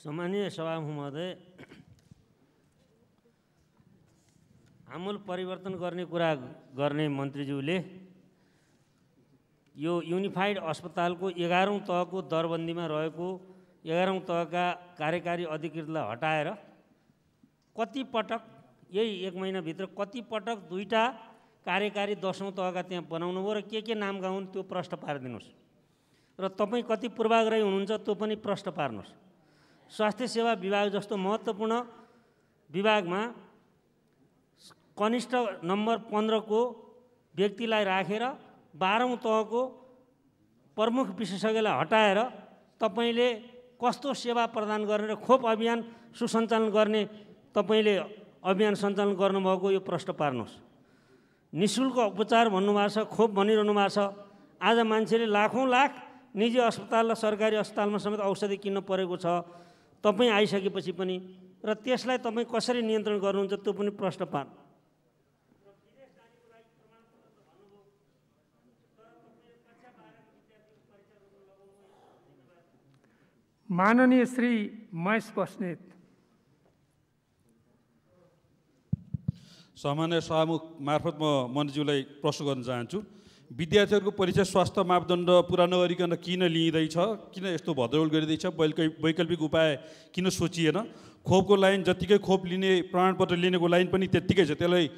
सम्मानीय सभा महोदय आमूल परिवर्तन गर्ने कुरा गर्ने मन्त्रीज्यूले यो युनिफाइड अस्पतालको एघारौँ तहको दरबन्दीमा रहेको एघारौँ तहका कार्यकारी अधिकृतलाई हटाएर कति पटक यही एक महिनाभित्र पटक दुईवटा कार्यकारी दसौँ तहका त्यहाँ बनाउनु भयो र के के नाम गाउन् त्यो प्रश्न पारिदिनुहोस् र तपाईँ कति पूर्वाग्रही हुनुहुन्छ त्यो पनि प्रश्न पार्नुहोस् स्वास्थ्य सेवा विभाग जस्तो महत्त्वपूर्ण विभागमा कनिष्ठ नम्बर पन्ध्रको व्यक्तिलाई राखेर रा, बाह्रौँ तहको प्रमुख विशेषज्ञलाई हटाएर तपाईँले कस्तो सेवा प्रदान गरेर खोप अभियान सुसञ्चालन गर्ने तपाईँले अभियान सञ्चालन गर्नुभएको यो प्रश्न पार्नुहोस् नि शुल्क उपचार भन्नुभएको छ खोप भनिरहनु भएको छ आज मान्छेले लाखौँ लाख निजी अस्पताल र सरकारी अस्पतालमा समेत औषधि किन्न परेको छ तपाईँ आइसकेपछि पनि र त्यसलाई तपाईँ कसरी नियन्त्रण गर्नुहुन्छ त्यो पनि प्रश्न पार माननीय श्री महेश बस्नेत सामान्य सभामुख मार्फत म मन्त्रीज्यूलाई प्रश्न गर्न चाहन्छु विद्यार्थीहरूको परीक्षा स्वास्थ्य मापदण्ड पुरा नगरिकन किन लिइँदैछ किन यस्तो भद्रौल गरिँदैछ वैकल्प वैकल्पिक उपाय किन सोचिएन खोपको लाइन जत्तिकै खोप लिने प्रमाणपत्र लिनेको लाइन पनि त्यत्तिकै छ त्यसलाई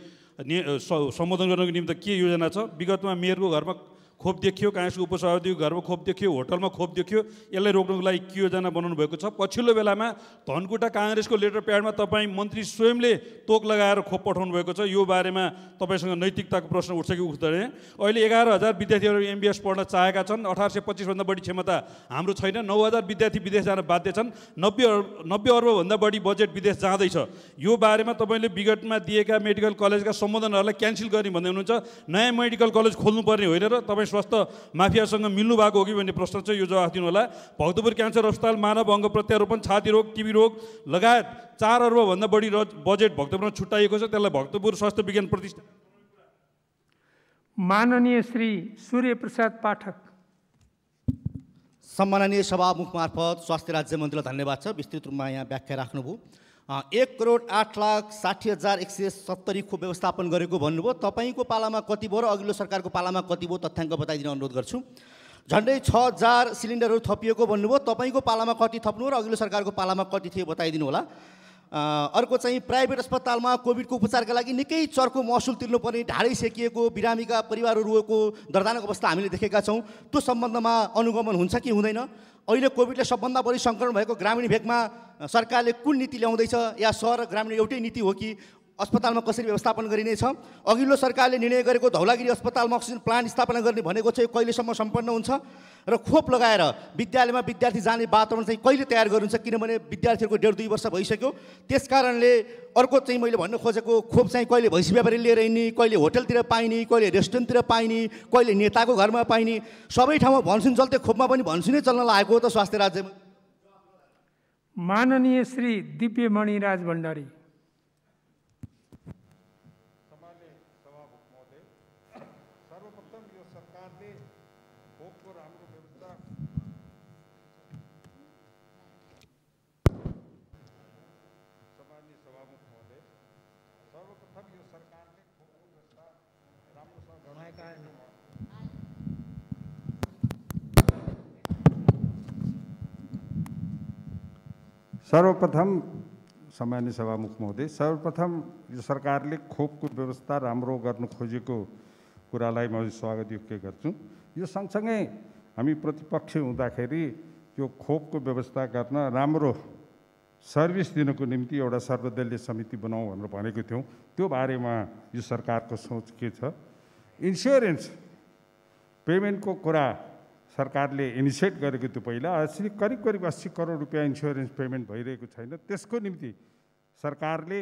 नि सम्बोधन गर्नको निम्ति के योजना छ विगतमा मेयरको घरमा खोप देखियो काङ्ग्रेसको उपसभापति घरमा खोप देखियो होटलमा खोप देखियो यसलाई रोक्नको लागि के योजना बनाउनु भएको छ पछिल्लो बेलामा धनकुटा काङ्ग्रेसको लेटर प्याडमा तपाईँ मन्त्री स्वयंले तोक लगाएर खोप पठाउनु भएको छ यो बारेमा तपाईँसँग नैतिकताको प्रश्न उठ्छ कि उठ्दैन अहिले एघार हजार विद्यार्थीहरू एमबिएस पढ्न चाहेका छन् अठार सय पच्चिसभन्दा बढी क्षमता हाम्रो छैन नौ हजार विद्यार्थी विदेश जान बाध्य छन् नब्बे नब्बे अर्बभन्दा बढी बजेट विदेश जाँदैछ यो बारेमा तपाईँले विगतमा दिएका मेडिकल कलेजका सम्बोधनहरूलाई क्यान्सल गर्ने भन्दै हुनुहुन्छ नयाँ मेडिकल कलेज खोल्नुपर्ने होइन र तपाईँ स्वास्थ्य माफियासँग मिल्नु भएको हो कि भन्ने प्रश्न चाहिँ यो जवाफ दिनुहोला भक्तपुर क्यान्सर अस्पताल मानव अङ्ग प्रत्यारोपण छाती रोग टिबी रोग लगायत चार अर्बभन्दा बढी बजेट भक्तपुरमा छुट्याइएको छ त्यसलाई भक्तपुर स्वास्थ्य विज्ञान प्रतिष्ठान माननीय श्री सूर्यप्रसाद पाठक सम्माननीय सभामुख मार्फत स्वास्थ्य राज्य मन्त्रीलाई धन्यवाद छ विस्तृत रूपमा यहाँ व्याख्या राख्नुभयो एक करोड आठ लाख साठी हजार एक सय सत्तरी खोप व्यवस्थापन गरेको भन्नुभयो तपाईँको पालामा कति भयो र अघिल्लो सरकारको पालामा कति भयो तथ्याङ्क बताइदिन अनुरोध गर्छु झन्डै छ हजार सिलिन्डरहरू थपिएको भन्नुभयो तपाईँको पालामा कति थप्नु र अघिल्लो सरकारको पालामा कति थियो बताइदिनु होला अर्को चाहिँ प्राइभेट अस्पतालमा कोभिडको उपचारका लागि निकै चर्को महसुल तिर्नुपर्ने ढाडै सेकिएको बिरामीका परिवारहरू रोएको दर्दानको अवस्था हामीले देखेका छौँ त्यो सम्बन्धमा अनुगमन हुन्छ कि हुँदैन अहिले कोभिडले सबभन्दा बढी सङ्क्रमण भएको ग्रामीण भेगमा सरकारले कुन नीति ल्याउँदैछ या सहर र ग्रामीण एउटै नीति हो कि अस्पतालमा कसरी व्यवस्थापन गरिनेछ अघिल्लो सरकारले निर्णय गरेको धौलागिरी अस्पतालमा अक्सिजन प्लान्ट स्थापना गर्ने भनेको चाहिँ कहिलेसम्म सम्पन्न हुन्छ र खोप लगाएर विद्यालयमा विद्यार्थी जाने वातावरण चाहिँ कहिले तयार गरिन्छ किनभने विद्यार्थीहरूको डेढ दुई वर्ष भइसक्यो त्यस कारणले अर्को चाहिँ मैले भन्न खोजेको खोप चाहिँ कहिले भैँसी व्यापारी लिएर हिँड्ने कहिले होटलतिर पाइने कहिले रेस्टुरेन्टतिर पाइने कहिले नेताको घरमा पाइने सबै ठाउँमा भन्सुन चल्थ्यो खोपमा पनि भन्सुनै चल्न लागेको हो त स्वास्थ्य राज्यमा माननीय श्री दिव्यमणि राज भण्डारी सर्वप्रथम सामान्य सभामुख महोदय सर्वप्रथम यो सरकारले खोपको व्यवस्था राम्रो गर्नु खोजेको कुरालाई म स्वागत योग्य गर्छु यो सँगसँगै हामी प्रतिपक्ष हुँदाखेरि यो खोपको व्यवस्था गर्न राम्रो सर्भिस दिनको निम्ति एउटा सर्वदलीय समिति बनाऊ भनेर भनेको थियौँ त्यो बारेमा यो सरकारको सोच के छ इन्स्योरेन्स पेमेन्टको कुरा सरकारले इनिसिएट गरेको त्यो पहिला यसरी करिब करिब अस्सी करोड रुपियाँ इन्सुरेन्स पेमेन्ट भइरहेको छैन त्यसको निम्ति सरकारले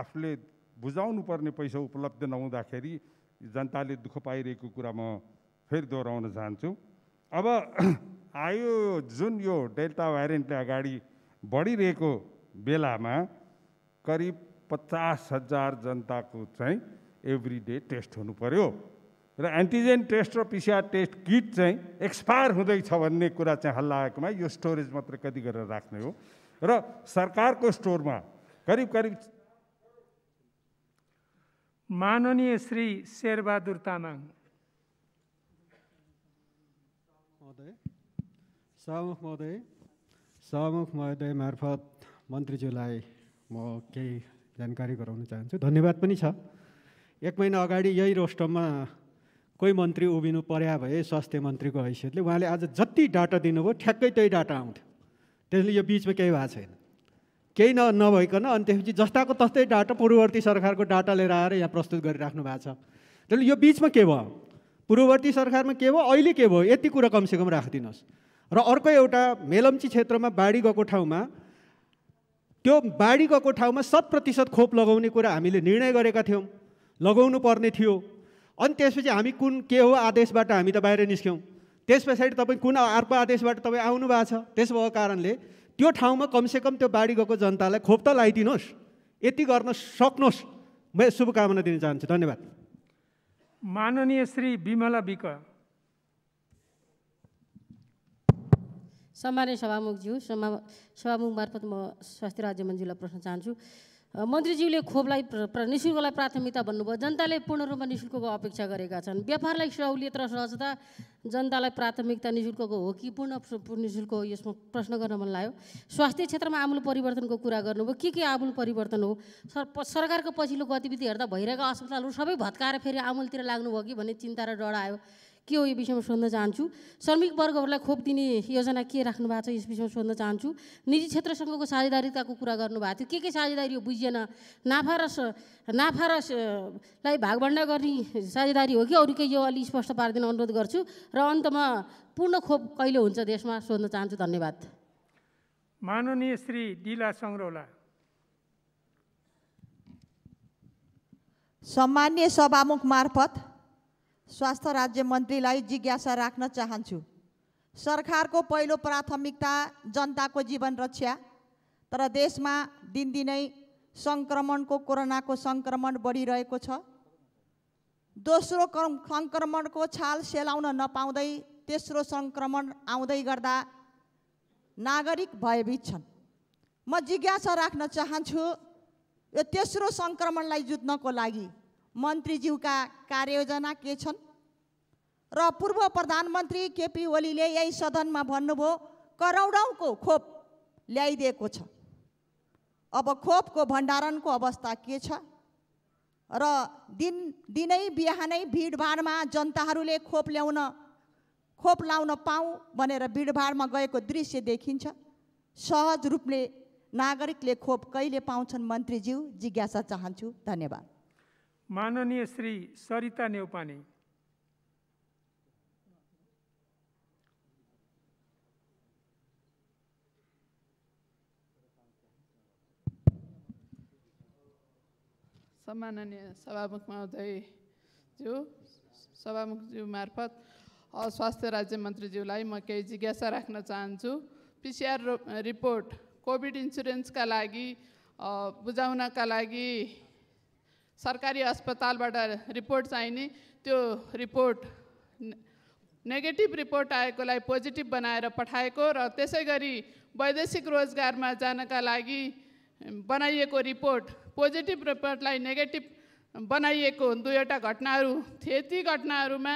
आफूले बुझाउनु पर्ने पैसा उपलब्ध नहुँदाखेरि जनताले दुःख पाइरहेको कुरा म फेरि दोहोऱ्याउन चाहन्छु अब आयो जुन यो डेल्टा भ्यारिएन्टले अगाडि बढिरहेको बेलामा करिब पचास हजार जनताको चाहिँ एभ्री डे टेस्ट हुनु पर्यो र एन्टिजेन टेस्ट र पिसिआर टेस्ट किट चाहिँ एक्सपायर हुँदैछ भन्ने कुरा चाहिँ हल्ला आएकोमा यो स्टोरेज मात्रै कति गरेर राख्ने हो र सरकारको स्टोरमा करिब करिब माननीय श्री शेरबहादुर तामाङ सभामुख महोदय सभामुख महोदय मार्फत मन्त्रीज्यूलाई म केही जानकारी गराउन चाहन्छु धन्यवाद पनि छ एक महिना अगाडि यही रोस्टममा कोही मन्त्री उभिनु पर्या भए स्वास्थ्य मन्त्रीको हैसियतले उहाँले आज जति डाटा दिनुभयो ठ्याक्कै त्यही डाटा आउँथ्यो त्यसले यो बिचमा केही भएको छैन केही न नभइकन अनि त्यसपछि जस्ताको तस्तै डाटा पूर्ववर्ती सरकारको डाटा लिएर आएर यहाँ प्रस्तुत गरिराख्नु भएको छ त्यसले यो बिचमा के भयो पूर्ववर्ती सरकारमा के भयो अहिले के भयो यति कुरा कमसेकम राखिदिनुहोस् र अर्को एउटा मेलम्ची क्षेत्रमा बाढी गएको ठाउँमा त्यो बाढी गएको ठाउँमा शत प्रतिशत खोप लगाउने कुरा हामीले निर्णय गरेका थियौँ लगाउनु पर्ने थियो अनि त्यसपछि हामी कुन के हो आदेशबाट हामी त बाहिर निस्क्यौँ त्यस पछाडि तपाईँ कुन अर्को आदेशबाट तपाईँ आउनु भएको छ त्यस भएको कारणले त्यो ठाउँमा कमसेकम त्यो बाढी गएको जनतालाई खोप त लगाइदिनुहोस् यति गर्न सक्नुहोस् म शुभकामना दिन चाहन्छु धन्यवाद माननीय श्री विमला विक सम्मान्य सभामुखज्यू सभामुख मार्फत म स्वास्थ्य राज्य मन्त्रीलाई प्रश्न चाहन्छु मन्त्रीज्यूले खोपलाई प्र निशुल्कलाई प्राथमिकता भन्नुभयो जनताले पूर्ण रूपमा निशुल्कको अपेक्षा गरेका छन् व्यापारलाई सहुलियत र सहजता जनतालाई प्राथमिकता निशुल्कको हो कि पूर्ण निशुल्क हो यसमा प्रश्न गर्न मन लाग्यो स्वास्थ्य क्षेत्रमा आमूल परिवर्तनको कुरा गर्नुभयो के के आमूल परिवर्तन हो सर सरकारको पछिल्लो गतिविधि हेर्दा भइरहेका अस्पतालहरू सबै भत्काएर फेरि आमूलतिर लाग्नुभयो कि भन्ने चिन्ता र डर आयो के हो यो विषयमा सोध्न चाहन्छु श्रमिक वर्गहरूलाई खोप दिने योजना के राख्नु भएको छ यस विषयमा सोध्न चाहन्छु निजी क्षेत्रसँगको साझेदारीताको कुरा गर्नुभएको थियो के के साझेदारी हो बुझिएन नाफा र नाफा र लाई भागभन्डा गर्ने साझेदारी हो कि अरू केही यो अलि स्पष्ट पारिदिन अनुरोध गर्छु र अन्तमा पूर्ण खोप कहिले हुन्छ देशमा सोध्न चाहन्छु धन्यवाद माननीय श्री डिला सङ्ग्रौला सामान्य सभामुख मार्फत स्वास्थ्य राज्य मन्त्रीलाई जिज्ञासा राख्न चाहन्छु सरकारको पहिलो प्राथमिकता जनताको जीवन रक्षा तर देशमा दिनदिनै सङ्क्रमणको कोरोनाको सङ्क्रमण बढिरहेको छ दोस्रो सङ्क्रमणको छाल सेलाउन नपाउँदै तेस्रो सङ्क्रमण आउँदै गर्दा नागरिक भयभीत छन् म जिज्ञासा राख्न चाहन्छु यो तेस्रो सङ्क्रमणलाई जुत्नको लागि मन्त्रीज्यूका कार्ययोजना के छन् र पूर्व प्रधानमन्त्री केपी ओलीले यही सदनमा भन्नुभयो करोडौँको खोप ल्याइदिएको छ अब खोपको भण्डारणको अवस्था के छ र दिन दिनै बिहानै भिडभाडमा जनताहरूले खोप ल्याउन खोप लाउन पाऊँ भनेर भिडभाडमा गएको दृश्य देखिन्छ सहज रूपले नागरिकले खोप कहिले पाउँछन् मन्त्रीज्यू जिज्ञासा चाहन्छु धन्यवाद माननीय श्री सरिता नेउपाने सम्माननीय सभामुख महोदयज्यू सभामुखज्यू मार्फत स्वास्थ्य राज्य मन्त्रीज्यूलाई म केही जिज्ञासा राख्न चाहन्छु पिसिआर रिपोर्ट कोभिड इन्सुरेन्सका लागि बुझाउनका लागि सरकारी अस्पतालबाट रिपोर्ट चाहिने त्यो रिपोर्ट नेगेटिभ रिपोर्ट आएकोलाई पोजिटिभ बनाएर पठाएको र त्यसै गरी वैदेशिक रोजगारमा जानका लागि बनाइएको रिपोर्ट पोजिटिभ रिपोर्टलाई नेगेटिभ बनाइएको दुईवटा घटनाहरू थिए ती घटनाहरूमा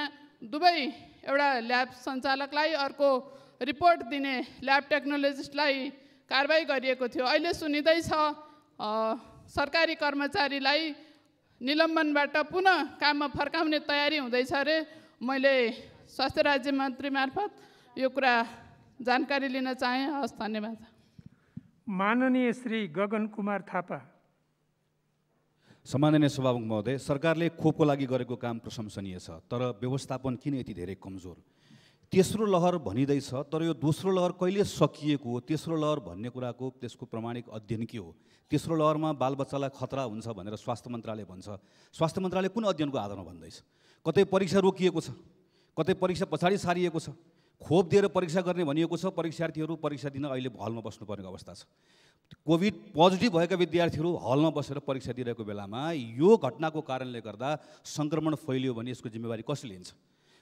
दुवै एउटा ल्याब सञ्चालकलाई अर्को रिपोर्ट दिने ल्याब टेक्नोलोजिस्टलाई कारवाही गरिएको थियो अहिले सुनिँदैछ सरकारी कर्मचारीलाई निलम्बनबाट पुनः काममा फर्काउने तयारी हुँदैछ अरे मैले स्वास्थ्य राज्य मन्त्री मार्फत यो कुरा जानकारी लिन चाहे हस् धन्यवाद माननीय श्री गगन कुमार थापा सम्माननीय सभामुख महोदय सरकारले खोपको लागि गरेको काम प्रशंसनीय छ तर व्यवस्थापन किन यति धेरै कमजोर तेस्रो लहर भनिँदैछ तर यो दोस्रो लहर कहिले सकिएको हो तेस्रो लहर भन्ने कुराको त्यसको प्रमाणिक अध्ययन के हो तेस्रो लहरमा बालबच्चालाई खतरा हुन्छ भनेर स्वास्थ्य मन्त्रालय भन्छ स्वास्थ्य मन्त्रालय कुन अध्ययनको आधारमा भन्दैछ कतै परीक्षा रोकिएको छ कतै परीक्षा पछाडि सारिएको छ खोप दिएर परीक्षा गर्ने भनिएको छ परीक्षार्थीहरू परीक्षा दिन अहिले हलमा बस्नुपर्ने अवस्था छ कोभिड पोजिटिभ भएका विद्यार्थीहरू हलमा बसेर परीक्षा दिइरहेको बेलामा यो घटनाको कारणले गर्दा सङ्क्रमण फैलियो भने यसको जिम्मेवारी कसले लिन्छ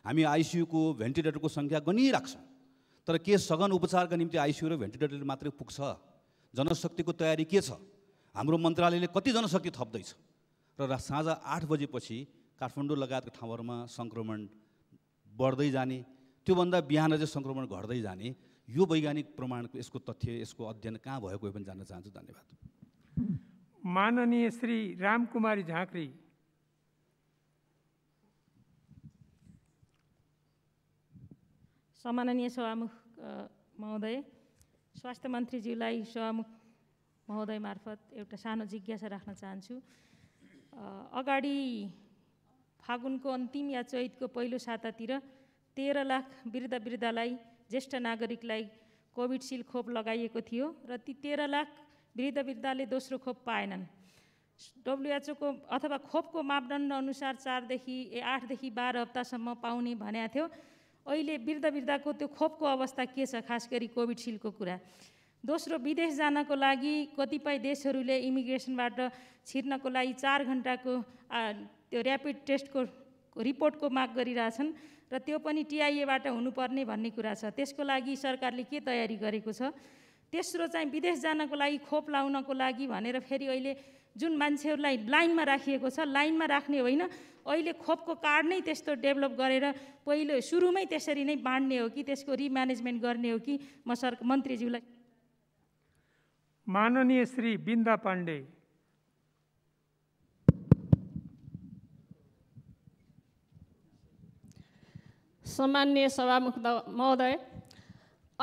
हामी आइसियुको भेन्टिलेटरको सङ्ख्या गनिराख्छौँ तर के सघन उपचारका निम्ति आइसियु र भेन्टिलेटर मात्रै पुग्छ जनशक्तिको तयारी के छ हाम्रो मन्त्रालयले कति जनशक्ति थप्दैछ र साँझ आठ बजेपछि काठमाडौँ लगायतका ठाउँहरूमा सङ्क्रमण बढ्दै जाने त्योभन्दा बिहान चाहिँ सङ्क्रमण घट्दै जाने यो वैज्ञानिक प्रमाणको यसको तथ्य यसको अध्ययन कहाँ भएको पनि जान्न चाहन्छु धन्यवाद माननीय श्री रामकुमारी झाँक्री सम्माननीय सभामुख महोदय स्वास्थ्य मन्त्रीज्यूलाई सभामुख महोदय मार्फत एउटा सानो जिज्ञासा राख्न चाहन्छु अगाडि फागुनको अन्तिम या चैतको पहिलो सातातिर तेह्र लाख वृद्ध वृद्धलाई ज्येष्ठ नागरिकलाई कोभिडसिल्ड खोप लगाइएको थियो र ती तेह्र लाख वृद्ध वृद्धले दोस्रो खोप पाएनन् डब्लुएचओको अथवा खोपको मापदण्ड अनुसार चारदेखि ए आठदेखि बाह्र हप्तासम्म पाउने भनेको थियो अहिले वृद्ध वृद्धको त्यो खोपको अवस्था के छ खास गरी कोभिडसिल्डको कुरा दोस्रो विदेश जानको लागि कतिपय देशहरूले इमिग्रेसनबाट छिर्नको लागि चार घन्टाको त्यो ऱ्यापिड टेस्टको रिपोर्टको माग गरिरहेछन् र त्यो पनि टिआइएबाट हुनुपर्ने भन्ने कुरा छ त्यसको लागि सरकारले के तयारी गरेको छ तेस्रो चाहिँ विदेश जानको लागि खोप लाउनको लागि भनेर फेरि अहिले जुन मान्छेहरूलाई लाइनमा राखिएको छ लाइनमा राख्ने होइन अहिले खोपको कार्ड नै त्यस्तो डेभलप गरेर पहिलो सुरुमै त्यसरी नै बाँड्ने हो कि त्यसको रिम्यानेजमेन्ट गर्ने हो कि म सर मन्त्रीज्यूलाई माननीय श्री बिन्दा पाण्डे सामान्य सभामुख महोदय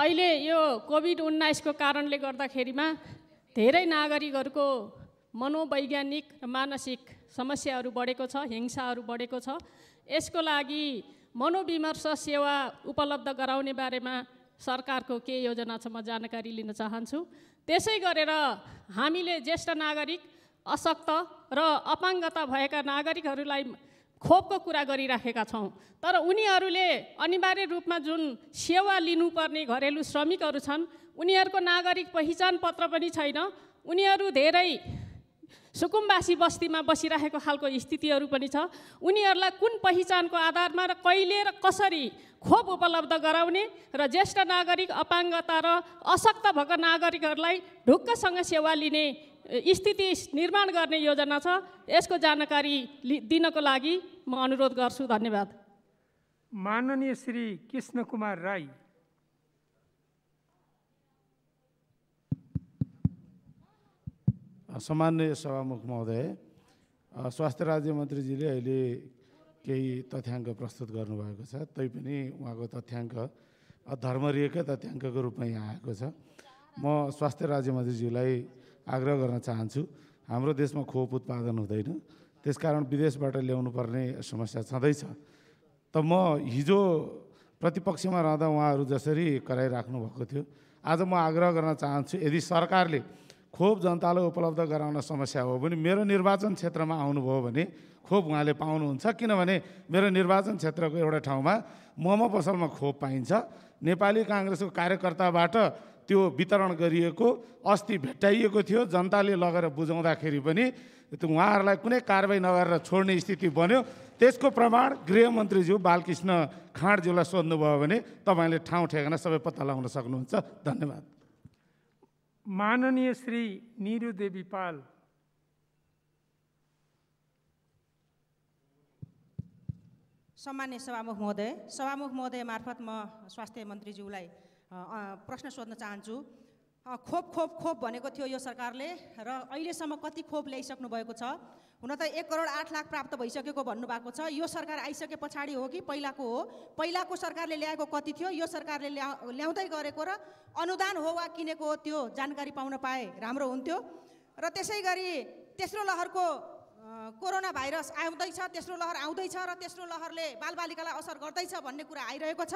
अहिले यो कोभिड उन्नाइसको कारणले गर्दाखेरिमा धेरै नागरिकहरूको मनोवैज्ञानिक र मानसिक समस्याहरू बढेको छ हिंसाहरू बढेको छ यसको लागि मनोविमर्श सेवा उपलब्ध गराउने बारेमा सरकारको के योजना छ म जानकारी लिन चाहन्छु त्यसै गरेर हामीले ज्येष्ठ नागरिक अशक्त र अपाङ्गता भएका नागरिकहरूलाई खोपको कुरा गरिराखेका छौँ तर उनीहरूले अनिवार्य रूपमा जुन सेवा लिनुपर्ने घरेलु श्रमिकहरू छन् उनीहरूको नागरिक पहिचान पत्र पनि छैन उनीहरू धेरै सुकुम्बासी बस्तीमा बसिरहेको खालको स्थितिहरू पनि छ उनीहरूलाई कुन पहिचानको आधारमा र कहिले र कसरी खोप उपलब्ध गराउने र ज्येष्ठ नागरिक अपाङ्गता र अशक्त भएको नागरिकहरूलाई ढुक्कसँग सेवा लिने स्थिति निर्माण गर्ने योजना छ यसको जानकारी दिनको लागि म अनुरोध गर्छु धन्यवाद माननीय श्री कृष्ण कुमार राई सामान्य सभामुख महोदय स्वास्थ्य राज्य मन्त्रीजीले अहिले केही तथ्याङ्क प्रस्तुत गर्नुभएको छ तैपनि उहाँको तथ्याङ्क धर्मरिएकै तथ्याङ्कको रूपमा यहाँ आएको छ म स्वास्थ्य राज्य मन्त्रीज्यूलाई आग्रह गर्न चाहन्छु हाम्रो देशमा खोप उत्पादन हुँदैन त्यसकारण विदेशबाट ल्याउनु पर्ने समस्या छँदैछ त म हिजो प्रतिपक्षमा रहँदा उहाँहरू जसरी कराइराख्नु भएको थियो आज म आग्रह गर्न चाहन्छु यदि सरकारले खोप जनतालाई उपलब्ध गराउन समस्या हो भने मेरो निर्वाचन क्षेत्रमा आउनुभयो भने खोप उहाँले पाउनुहुन्छ किनभने मेरो निर्वाचन क्षेत्रको एउटा ठाउँमा मोमो पसलमा खोप पाइन्छ नेपाली काङ्ग्रेसको कार्यकर्ताबाट त्यो वितरण गरिएको अस्ति भेट्टाइएको थियो जनताले लगेर बुझाउँदाखेरि पनि त्यो उहाँहरूलाई कुनै कारवाही नगरेर छोड्ने स्थिति बन्यो त्यसको प्रमाण गृहमन्त्रीज्यू बालकृष्ण खाँडज्यूलाई सोध्नुभयो भने तपाईँले ठाउँ ठेगाना सबै पत्ता लगाउन सक्नुहुन्छ धन्यवाद माननीय श्री नीरू देवी पाल सम्मान्य सभामुख महोदय सभामुख महोदय मार्फत म स्वास्थ्य मन्त्रीज्यूलाई प्रश्न सोध्न चाहन्छु खोप खोप खोप भनेको थियो यो सरकारले र अहिलेसम्म कति खोप ल्याइसक्नु भएको छ हुन त एक करोड आठ लाख प्राप्त भइसकेको भन्नुभएको छ यो सरकार आइसके पछाडि हो कि पहिलाको हो पहिलाको सरकारले ल्याएको कति थियो यो सरकारले ल्या ल्याउँदै गरेको र अनुदान हो वा किनेको हो त्यो जानकारी पाउन पाए राम्रो हुन्थ्यो र त्यसै गरी तेस्रो लहरको कोरोना भाइरस आउँदैछ तेस्रो लहर आउँदैछ र तेस्रो लहरले बालबालिकालाई असर गर्दैछ भन्ने कुरा आइरहेको छ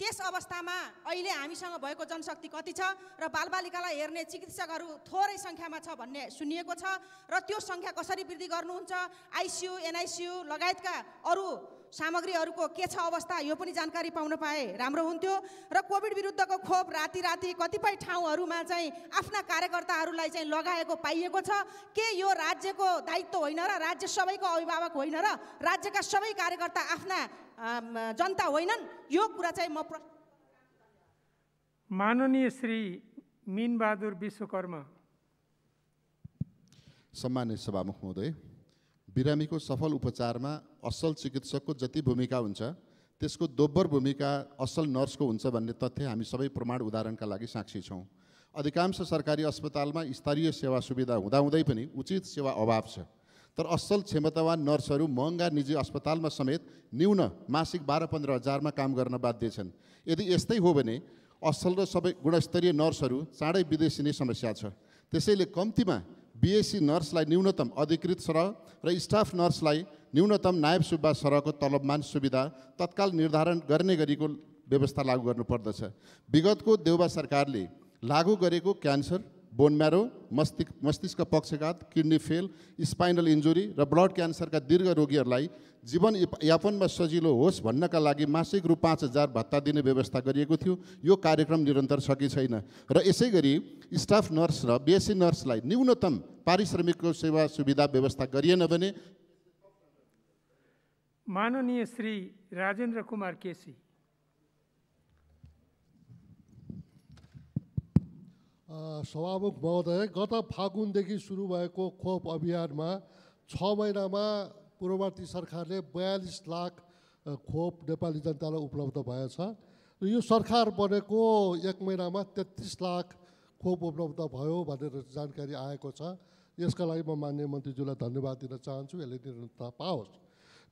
त्यस अवस्थामा अहिले हामीसँग भएको जनशक्ति कति छ र बालबालिकालाई हेर्ने चिकित्सकहरू थोरै सङ्ख्यामा छ भन्ने सुनिएको छ र त्यो सङ्ख्या कसरी वृद्धि गर्नुहुन्छ आइसियु एनआइसियु लगायतका अरू सामग्रीहरूको के छ अवस्था यो पनि जानकारी पाउन पाए राम्रो हुन्थ्यो र कोभिड विरुद्धको खोप राति राति कतिपय ठाउँहरूमा चाहिँ आफ्ना कार्यकर्ताहरूलाई चाहिँ लगाएको पाइएको छ के यो राज्यको दायित्व होइन र राज्य सबैको अभिभावक होइन र राज्यका सबै कार्यकर्ता आफ्ना जनता होइनन् यो कुरा चाहिँ म माननीय श्री मिनबहादुर विश्वकर्मा सम्मानित सभामुख महोदय बिरामीको सफल उपचारमा असल चिकित्सकको जति भूमिका हुन्छ त्यसको दोब्बर भूमिका असल नर्सको हुन्छ भन्ने तथ्य हामी सबै प्रमाण उदाहरणका लागि साक्षी छौँ अधिकांश सरकारी अस्पतालमा स्तरीय सेवा सुविधा हुँदाहुँदै पनि उचित सेवा अभाव छ तर असल क्षमतावान नर्सहरू महँगा निजी अस्पतालमा समेत न्यून मासिक बाह्र पन्ध्र हजारमा काम गर्न बाध्य छन् यदि यस्तै हो भने असल र सबै गुणस्तरीय नर्सहरू चाँडै विदेशी नै समस्या छ त्यसैले कम्तीमा बिएससी नर्सलाई न्यूनतम अधिकृत सरह र स्टाफ नर्सलाई न्यूनतम नायब सुब्बा सरहको तलबमान सुविधा तत्काल निर्धारण गर्ने गरीको व्यवस्था लागू गर्नुपर्दछ विगतको देउबा सरकारले लागू गरेको क्यान्सर बोनम्यारो मस्तिष्क मस्तिष्क पक्षघात किडनी फेल स्पाइनल इन्जुरी र ब्लड क्यान्सरका दीर्घ रोगीहरूलाई जीवन यापनमा सजिलो होस् भन्नका लागि मासिक रु पाँच हजार भत्ता दिने व्यवस्था गरिएको थियो यो कार्यक्रम निरन्तर सकि छैन र यसै गरी स्टाफ नर्स र बिएससी नर्सलाई न्यूनतम पारिश्रमिकको सेवा सुविधा व्यवस्था गरिएन भने माननीय श्री राजेन्द्र कुमार केसी सभामुख महोदय गत फागुनदेखि सुरु भएको खोप अभियानमा छ महिनामा पूर्ववर्ती सरकारले बयालिस लाख खोप नेपाली जनतालाई उपलब्ध भएछ र यो सरकार बनेको एक महिनामा तेत्तिस लाख खोप उपलब्ध भयो भनेर जानकारी आएको छ यसका लागि म माननीय मन्त्रीज्यूलाई धन्यवाद दिन चाहन्छु यसले निरन्तरता पाओस्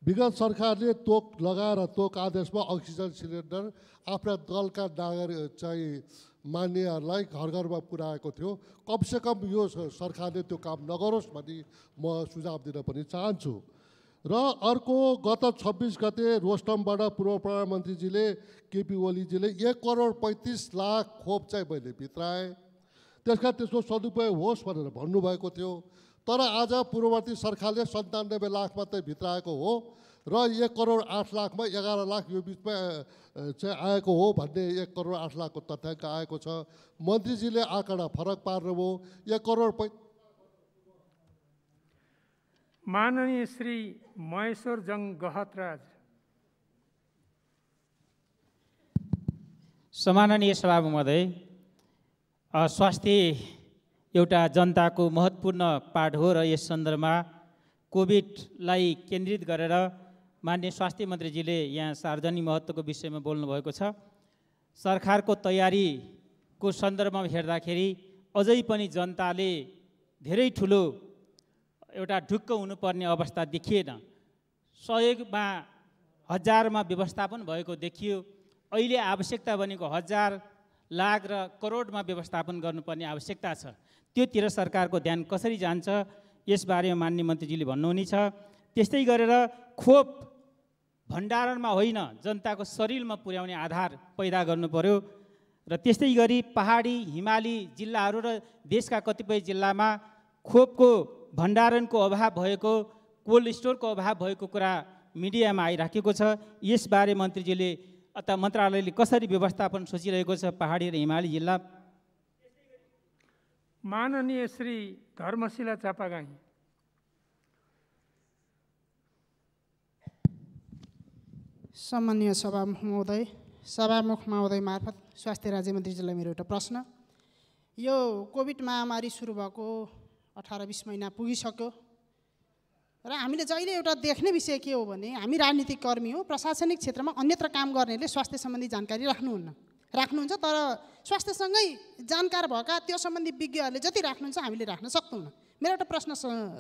विगत सरकारले तोक लगाएर तोक आदेशमा अक्सिजन सिलिन्डर आफ्ना दलका नागरिक चाहिँ मान्नेहरूलाई घर घरमा पुर्याएको थियो कमसे यो सरकारले त्यो काम नगरोस् भनी म सुझाव दिन पनि चाहन्छु र अर्को गत छब्बिस गते रोस्टमबाट पूर्व प्रधानमन्त्रीजीले केपी ओलीजीले एक करोड पैँतिस लाख खोप चाहिँ मैले भित्राएँ त्यसका त्यसको सदुपयोग होस् भनेर भन्नुभएको थियो तर आज पूर्ववर्ती सरकारले सन्तानब्बे लाख मात्रै भित्राएको हो र एक करोड आठ लाखमा एघार लाख यो बिचमा चाहिँ आएको हो भन्ने एक करोड आठ लाखको तथ्याङ्क आएको छ मन्त्रीजीले आँकडा फरक पार्नुभयो एक करोड पै माननीय श्री महेश्वर जङ गहतराज सम्माननीय सभा महोदय स्वास्थ्य एउटा जनताको महत्त्वपूर्ण पाठ हो र यस सन्दर्भमा कोभिडलाई केन्द्रित गरेर मान्य स्वास्थ्य मन्त्रीजीले यहाँ सार्वजनिक महत्त्वको विषयमा बोल्नुभएको छ सरकारको तयारीको सन्दर्भमा हेर्दाखेरि अझै पनि जनताले धेरै ठुलो एउटा ढुक्क हुनुपर्ने अवस्था देखिएन सहयोगमा हजारमा व्यवस्थापन भएको देखियो अहिले आवश्यकता भनेको हजार लाख र करोडमा व्यवस्थापन गर्नुपर्ने आवश्यकता छ त्योतिर सरकारको ध्यान कसरी जान्छ यसबारेमा मान्य मन्त्रीजीले भन्नुहुने छ त्यस्तै गरेर खोप भण्डारणमा होइन जनताको शरीरमा पुर्याउने आधार पैदा गर्नु पर्यो र त्यस्तै गरी पहाडी हिमाली जिल्लाहरू र देशका कतिपय जिल्लामा खोपको भण्डारणको अभाव भएको कोल्ड स्टोरको अभाव भएको कुरा मिडियामा आइराखेको छ यसबारे मन्त्रीजीले अन्त मन्त्रालयले कसरी व्यवस्थापन सोचिरहेको छ पहाडी र हिमाली जिल्ला माननीय श्री धर्मशिला चापागाई सम्मान्य सभामुख महोदय सभामुख महोदय मार्फत स्वास्थ्य राज्य मन्त्रीजीलाई मेरो एउटा प्रश्न यो कोभिड महामारी सुरु भएको अठार बिस महिना पुगिसक्यो र हामीले जहिले एउटा देख्ने विषय के हो भने हामी राजनीतिक कर्मी हो प्रशासनिक क्षेत्रमा अन्यत्र काम गर्नेले स्वास्थ्य सम्बन्धी जानकारी राख्नुहुन्न राख्नुहुन्छ तर स्वास्थ्यसँगै जानकार भएका त्यो सम्बन्धी विज्ञहरूले जति राख्नुहुन्छ हामीले राख्न सक्दैनौँ मेरो एउटा प्रश्न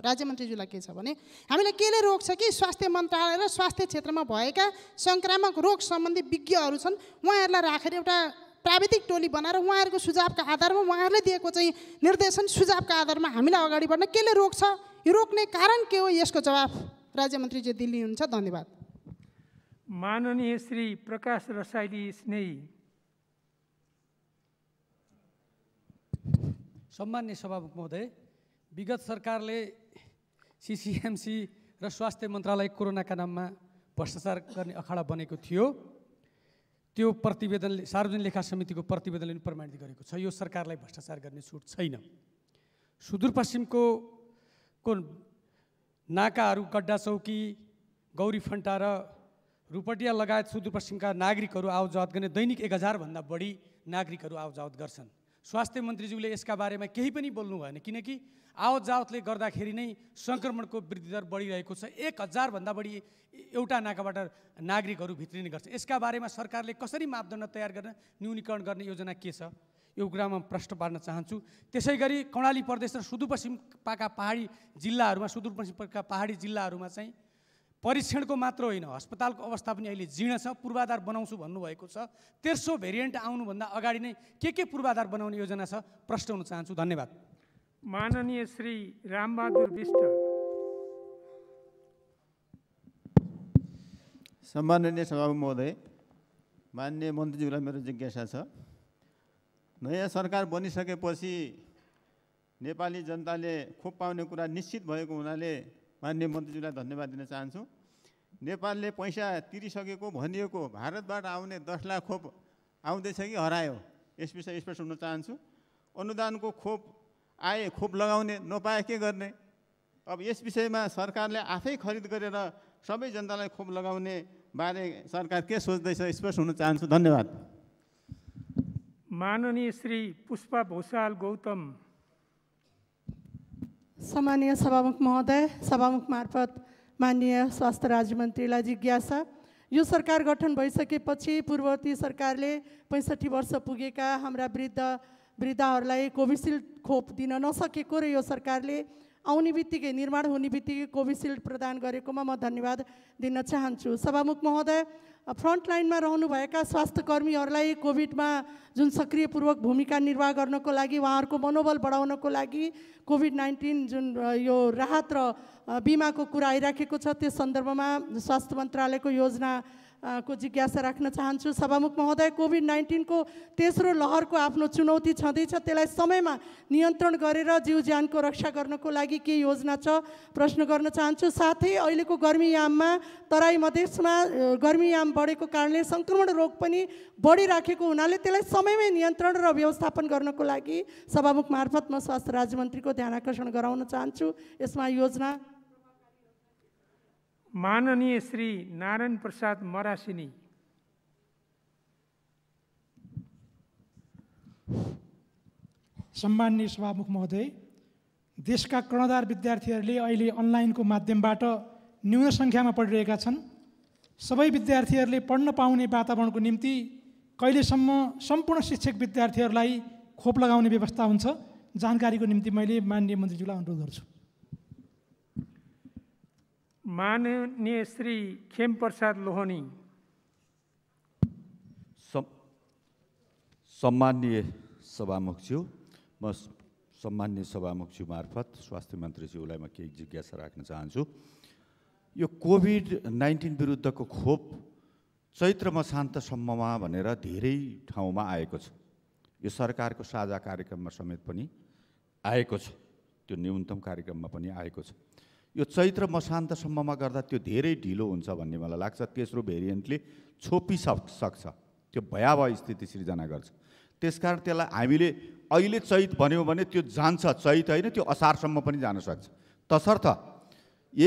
राज्य मन्त्रीज्यूलाई के छ भने हामीलाई केले रोक्छ कि स्वास्थ्य मन्त्रालय र स्वास्थ्य क्षेत्रमा भएका सङ्क्रामक रोग सम्बन्धी विज्ञहरू छन् उहाँहरूलाई राखेर एउटा प्राविधिक टोली बनाएर उहाँहरूको सुझावका आधारमा उहाँहरूले दिएको चाहिँ निर्देशन सुझावका आधारमा हामीलाई अगाडि बढ्न केले रोक्छ यो रोक्ने कारण के हो यसको जवाफ राज्य मन्त्रीज्यू दिनुहुन्छ धन्यवाद माननीय श्री प्रकाश रसाइली स्नेही सम्मान्य सभामुख महोदय विगत सरकारले सिसिएमसी र स्वास्थ्य मन्त्रालय कोरोनाका नाममा भ्रष्टाचार गर्ने अखाडा बनेको थियो त्यो प्रतिवेदनले सार्वजनिक लेखा समितिको प्रतिवेदनले पनि प्रमाणित गरेको छ यो सरकारलाई भ्रष्टाचार गर्ने छुट छैन सुदूरपश्चिमको को नाकाहरू गड्डा चौकी गौरी फन्टा र रुपटिया लगायत सुदूरपश्चिमका नागरिकहरू आवजावत गर्ने दैनिक एक हजारभन्दा बढी नागरिकहरू आवजावत गर्छन् स्वास्थ्य मन्त्रीज्यूले यसका बारेमा केही पनि बोल्नु भएन किनकि आवत जावतले गर्दाखेरि नै सङ्क्रमणको वृद्धि दर बढिरहेको छ एक हजारभन्दा बढी एउटा नाकाबाट नागरिकहरू भित्रिने गर्छ यसका बारेमा सरकारले कसरी मापदण्ड तयार गर्न न्यूनीकरण गर्ने योजना के छ यो कुरामा प्रश्न पार्न चाहन्छु त्यसै गरी कर्णाली प्रदेश र सुदूरपश्चिमका पाहाडी जिल्लाहरूमा सुदूरपश्चिमका पाहाडी जिल्लाहरूमा चाहिँ परीक्षणको मात्र होइन अस्पतालको अवस्था पनि अहिले जीर्ण छ पूर्वाधार बनाउँछु भन्नुभएको छ तेर्सो भेरिएन्ट आउनुभन्दा अगाडि नै के के पूर्वाधार बनाउने योजना छ प्रश्न हुन चाहन्छु धन्यवाद माननीय श्री रामबहादुर विष्ट सम्माननीय सभापति महोदय मान्य मन्त्रीज्यूलाई मेरो जिज्ञासा छ नयाँ सरकार बनिसकेपछि नेपाली जनताले खोप पाउने कुरा निश्चित भएको हुनाले मान्य मन्त्रीज्यूलाई धन्यवाद दिन चाहन्छु नेपालले पैसा तिरिसकेको भनिएको भारतबाट आउने दस लाख खोप आउँदैछ कि हरायो यस विषय स्पष्ट हुन चाहन्छु अनुदानको खोप आए खोप लगाउने नपाए के गर्ने अब यस विषयमा सरकारले आफै खरिद गरेर सबै जनतालाई खोप लगाउने बारे सरकार के सोच्दैछ स्पष्ट हुन चाहन्छु धन्यवाद माननीय श्री पुष्पा भूषाल गौतम सामान्य सभामुख महोदय सभामुख मार्फत माननीय स्वास्थ्य राज्य मन्त्रीलाई जिज्ञासा यो सरकार गठन भइसकेपछि पूर्ववर्ती सरकारले पैँसठी वर्ष पुगेका हाम्रा वृद्ध वृद्धाहरूलाई कोभिसिल्ड खोप दिन नसकेको र यो सरकारले आउने बित्तिकै निर्माण हुने बित्तिकै कोभिसिल्ड प्रदान गरेकोमा म धन्यवाद दिन चाहन्छु सभामुख महोदय लाइनमा रहनुभएका कर्मीहरूलाई कोभिडमा जुन सक्रियपूर्वक भूमिका निर्वाह गर्नको लागि उहाँहरूको मनोबल बढाउनको लागि कोभिड नाइन्टिन जुन यो राहत र बिमाको कुरा आइराखेको छ त्यस सन्दर्भमा स्वास्थ्य मन्त्रालयको योजना को जिज्ञासा राख्न चाहन्छु सभामुख महोदय कोभिड नाइन्टिनको तेस्रो लहरको आफ्नो चुनौती छँदैछ त्यसलाई समयमा नियन्त्रण गरेर जीव ज्यानको रक्षा गर्नको लागि के योजना छ प्रश्न गर्न चाहन्छु साथै अहिलेको गर्मीयाममा तराई मधेसमा गर्मीयाम बढेको कारणले सङ्क्रमण रोग पनि बढिराखेको हुनाले त्यसलाई समयमै नियन्त्रण र व्यवस्थापन गर्नको लागि सभामुख मार्फत म स्वास्थ्य राज्य मन्त्रीको ध्यान आकर्षण गराउन चाहन्छु यसमा योजना माननीय श्री नारायण प्रसाद मरासिनी सम्माननीय सभामुख महोदय देशका कर्णधार विद्यार्थीहरूले अहिले अनलाइनको माध्यमबाट न्यून सङ्ख्यामा पढिरहेका छन् सबै विद्यार्थीहरूले पढ्न पाउने वातावरणको निम्ति कहिलेसम्म सम्पूर्ण शिक्षक विद्यार्थीहरूलाई खोप लगाउने व्यवस्था हुन्छ जानकारीको निम्ति मैले मान्य मन्त्रीज्यूलाई अनुरोध गर्छु माननीय श्री खेमप्रसाद लोहनी सम्माननीय सभामुखज्यू म सम्मान्य सभामुखज्यू मार्फत स्वास्थ्य मन्त्रीज्यूलाई म केही जिज्ञासा राख्न चाहन्छु यो कोभिड नाइन्टिन विरुद्धको खोप चैत्र शान्तसम्ममा भनेर धेरै ठाउँमा आएको छ यो सरकारको साझा कार्यक्रममा समेत पनि आएको छ त्यो न्यूनतम कार्यक्रममा पनि आएको छ यो चैत्र मसान्तसम्ममा गर्दा त्यो धेरै ढिलो हुन्छ भन्ने मलाई लाग्छ तेस्रो भेरिएन्टले छोपिसक् सक्छ त्यो भयावह स्थिति सिर्जना गर्छ त्यसकारण त्यसलाई हामीले अहिले चैत भन्यो भने त्यो जान्छ चैत होइन त्यो असारसम्म पनि जान सक्छ तसर्थ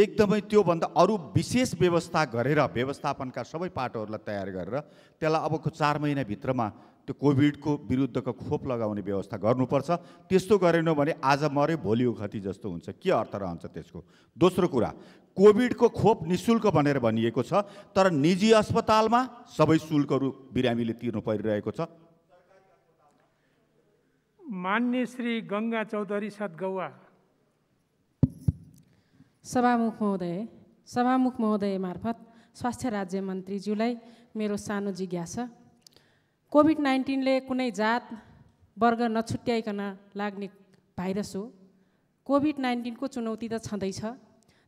एकदमै त्योभन्दा अरू विशेष व्यवस्था गरेर व्यवस्थापनका सबै पाटोहरूलाई तयार गरेर त्यसलाई अबको चार महिनाभित्रमा त्यो कोभिडको विरुद्धको खोप लगाउने व्यवस्था गर्नुपर्छ त्यस्तो गरेन भने आज मरे भोलि उखति जस्तो हुन्छ के अर्थ रहन्छ त्यसको दोस्रो कुरा कोभिडको खोप नि शुल्क भनेर भनिएको छ तर निजी अस्पतालमा सबै शुल्कहरू बिरामीले तिर्नु परिरहेको छ मान्य श्री गङ्गा चौधरी सद्गौवा सभामुख महोदय सभामुख महोदय मार्फत स्वास्थ्य राज्य मन्त्रीज्यूलाई मेरो सानो जिज्ञासा कोभिड नाइन्टिनले कुनै जात वर्ग नछुट्याइकन लाग्ने भाइरस हो कोभिड नाइन्टिनको चुनौती त छँदैछ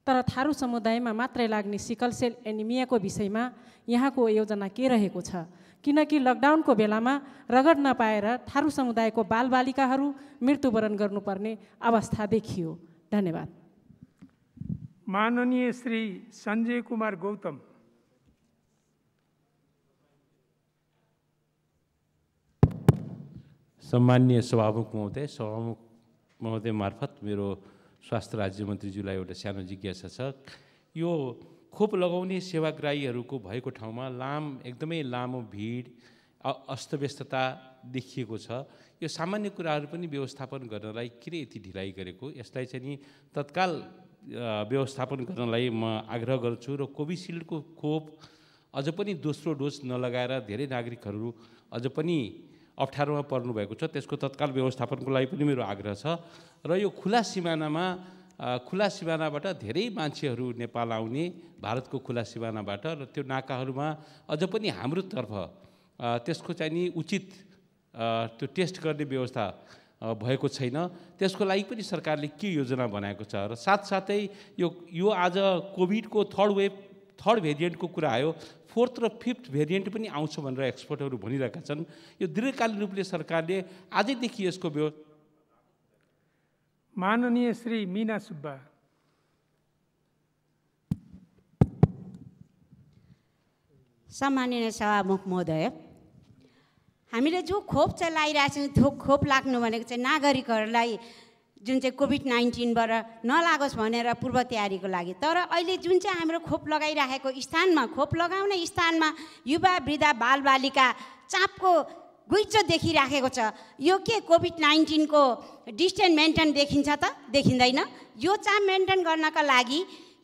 तर थारू समुदायमा मात्रै लाग्ने सिकल सेल एनिमियाको विषयमा यहाँको योजना के रहेको छ किनकि लकडाउनको बेलामा रगत नपाएर थारू समुदायको बालबालिकाहरू मृत्युवरण गर्नुपर्ने अवस्था देखियो धन्यवाद माननीय श्री सञ्जय कुमार गौतम सम्मान्य सभामुख महोदय सभामुख महोदय मार्फत मेरो स्वास्थ्य राज्य मन्त्रीज्यूलाई एउटा सानो जिज्ञासा छ यो खोप लगाउने सेवाग्राहीहरूको भएको ठाउँमा लाम एकदमै लामो भिड अस्तव्यस्तता देखिएको छ यो सामान्य कुराहरू पनि व्यवस्थापन गर्नलाई किन यति ढिलाइ गरेको यसलाई चाहिँ नि तत्काल व्यवस्थापन गर्नलाई म आग्रह गर्छु र कोभिसिल्डको खोप अझ पनि दोस्रो डोज नलगाएर धेरै नागरिकहरू अझ पनि अप्ठ्यारोमा पर्नुभएको छ त्यसको तत्काल व्यवस्थापनको लागि पनि मेरो आग्रह छ र यो खुला सिमानामा खुला सिमानाबाट धेरै मान्छेहरू नेपाल आउने भारतको खुला सिमानाबाट र त्यो नाकाहरूमा अझ पनि हाम्रो तर्फ त्यसको चाहिँ नि उचित त्यो टेस्ट गर्ने व्यवस्था भएको छैन त्यसको लागि पनि सरकारले के योजना बनाएको छ र साथसाथै यो यो आज कोभिडको थर्ड वेभ थर्ड भेरिएन्टको कुरा आयो फोर्थ र फिफ्थ भेरिएन्ट पनि आउँछ भनेर एक्सपर्टहरू भनिरहेका छन् यो दीर्घकालीन रूपले सरकारले आजैदेखि यसको व्यव माननीय श्री मिना सुब्बा सामान्य सभामुख महोदय हामीले जो खोप चाहिँ चलाइरहेको छौँ खोप लाग्नु भनेको चाहिँ नागरिकहरूलाई जुन चाहिँ कोभिड नाइन्टिनबाट नलागोस् भनेर पूर्व तयारीको लागि तर अहिले जुन चाहिँ हाम्रो खोप लगाइराखेको स्थानमा खोप लगाउने स्थानमा युवा वृद्धा बालबालिका चापको गुइचो देखिराखेको छ यो के कोभिड नाइन्टिनको डिस्टेन्स मेन्टेन देखिन्छ त देखिँदैन यो चाप मेन्टेन गर्नका लागि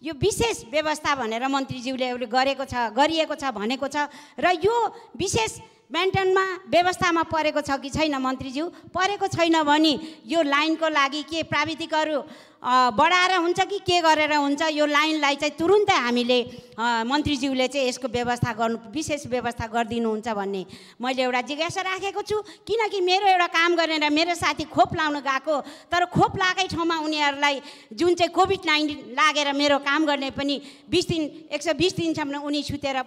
यो विशेष व्यवस्था भनेर मन्त्रीज्यूले गरेको छ गरिएको छ भनेको छ र यो विशेष मेन्टेनमा व्यवस्थामा परेको छ कि छैन मन्त्रीज्यू परेको छैन भने यो लाइनको लागि के प्राविधिकहरू बढाएर हुन्छ कि के गरेर हुन्छ यो लाइनलाई चाहिँ तुरुन्तै हामीले मन्त्रीज्यूले चाहिँ यसको व्यवस्था गर्नु विशेष व्यवस्था गरिदिनुहुन्छ भन्ने मैले एउटा जिज्ञासा राखेको छु किनकि मेरो एउटा काम गरेर मेरो साथी खोप लाउन गएको तर खोप लागै ठाउँमा उनीहरूलाई जुन चाहिँ कोभिड नाइन्टिन लागेर मेरो काम गर्ने पनि बिस दिन एक सौ बिस दिनसम्म उनी छुटेर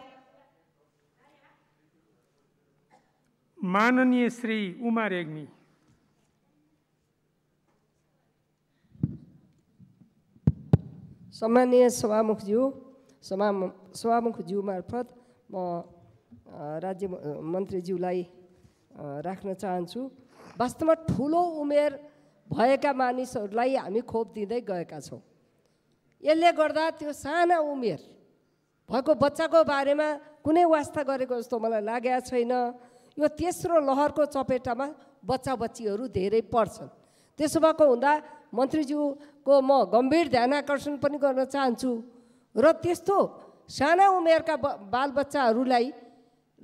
माननीय श्री उमा रेग्मी सम्मानीय सभामुखज्यू सभा सभामुखज्यू मार्फत म राज्य मन्त्रीज्यूलाई राख्न चाहन्छु वास्तवमा ठुलो उमेर भएका मानिसहरूलाई हामी खोप दिँदै गएका छौँ यसले गर्दा त्यो साना उमेर भएको बच्चाको बारेमा कुनै वास्ता गरेको जस्तो मलाई लागेको छैन यो तेस्रो लहरको चपेटामा बच्चा बच्चीहरू धेरै पर्छन् त्यसो भएको हुँदा मन्त्रीज्यूको म गम्भीर ध्यान आकर्षण पनि गर्न चाहन्छु र त्यस्तो साना उमेरका बालबच्चाहरूलाई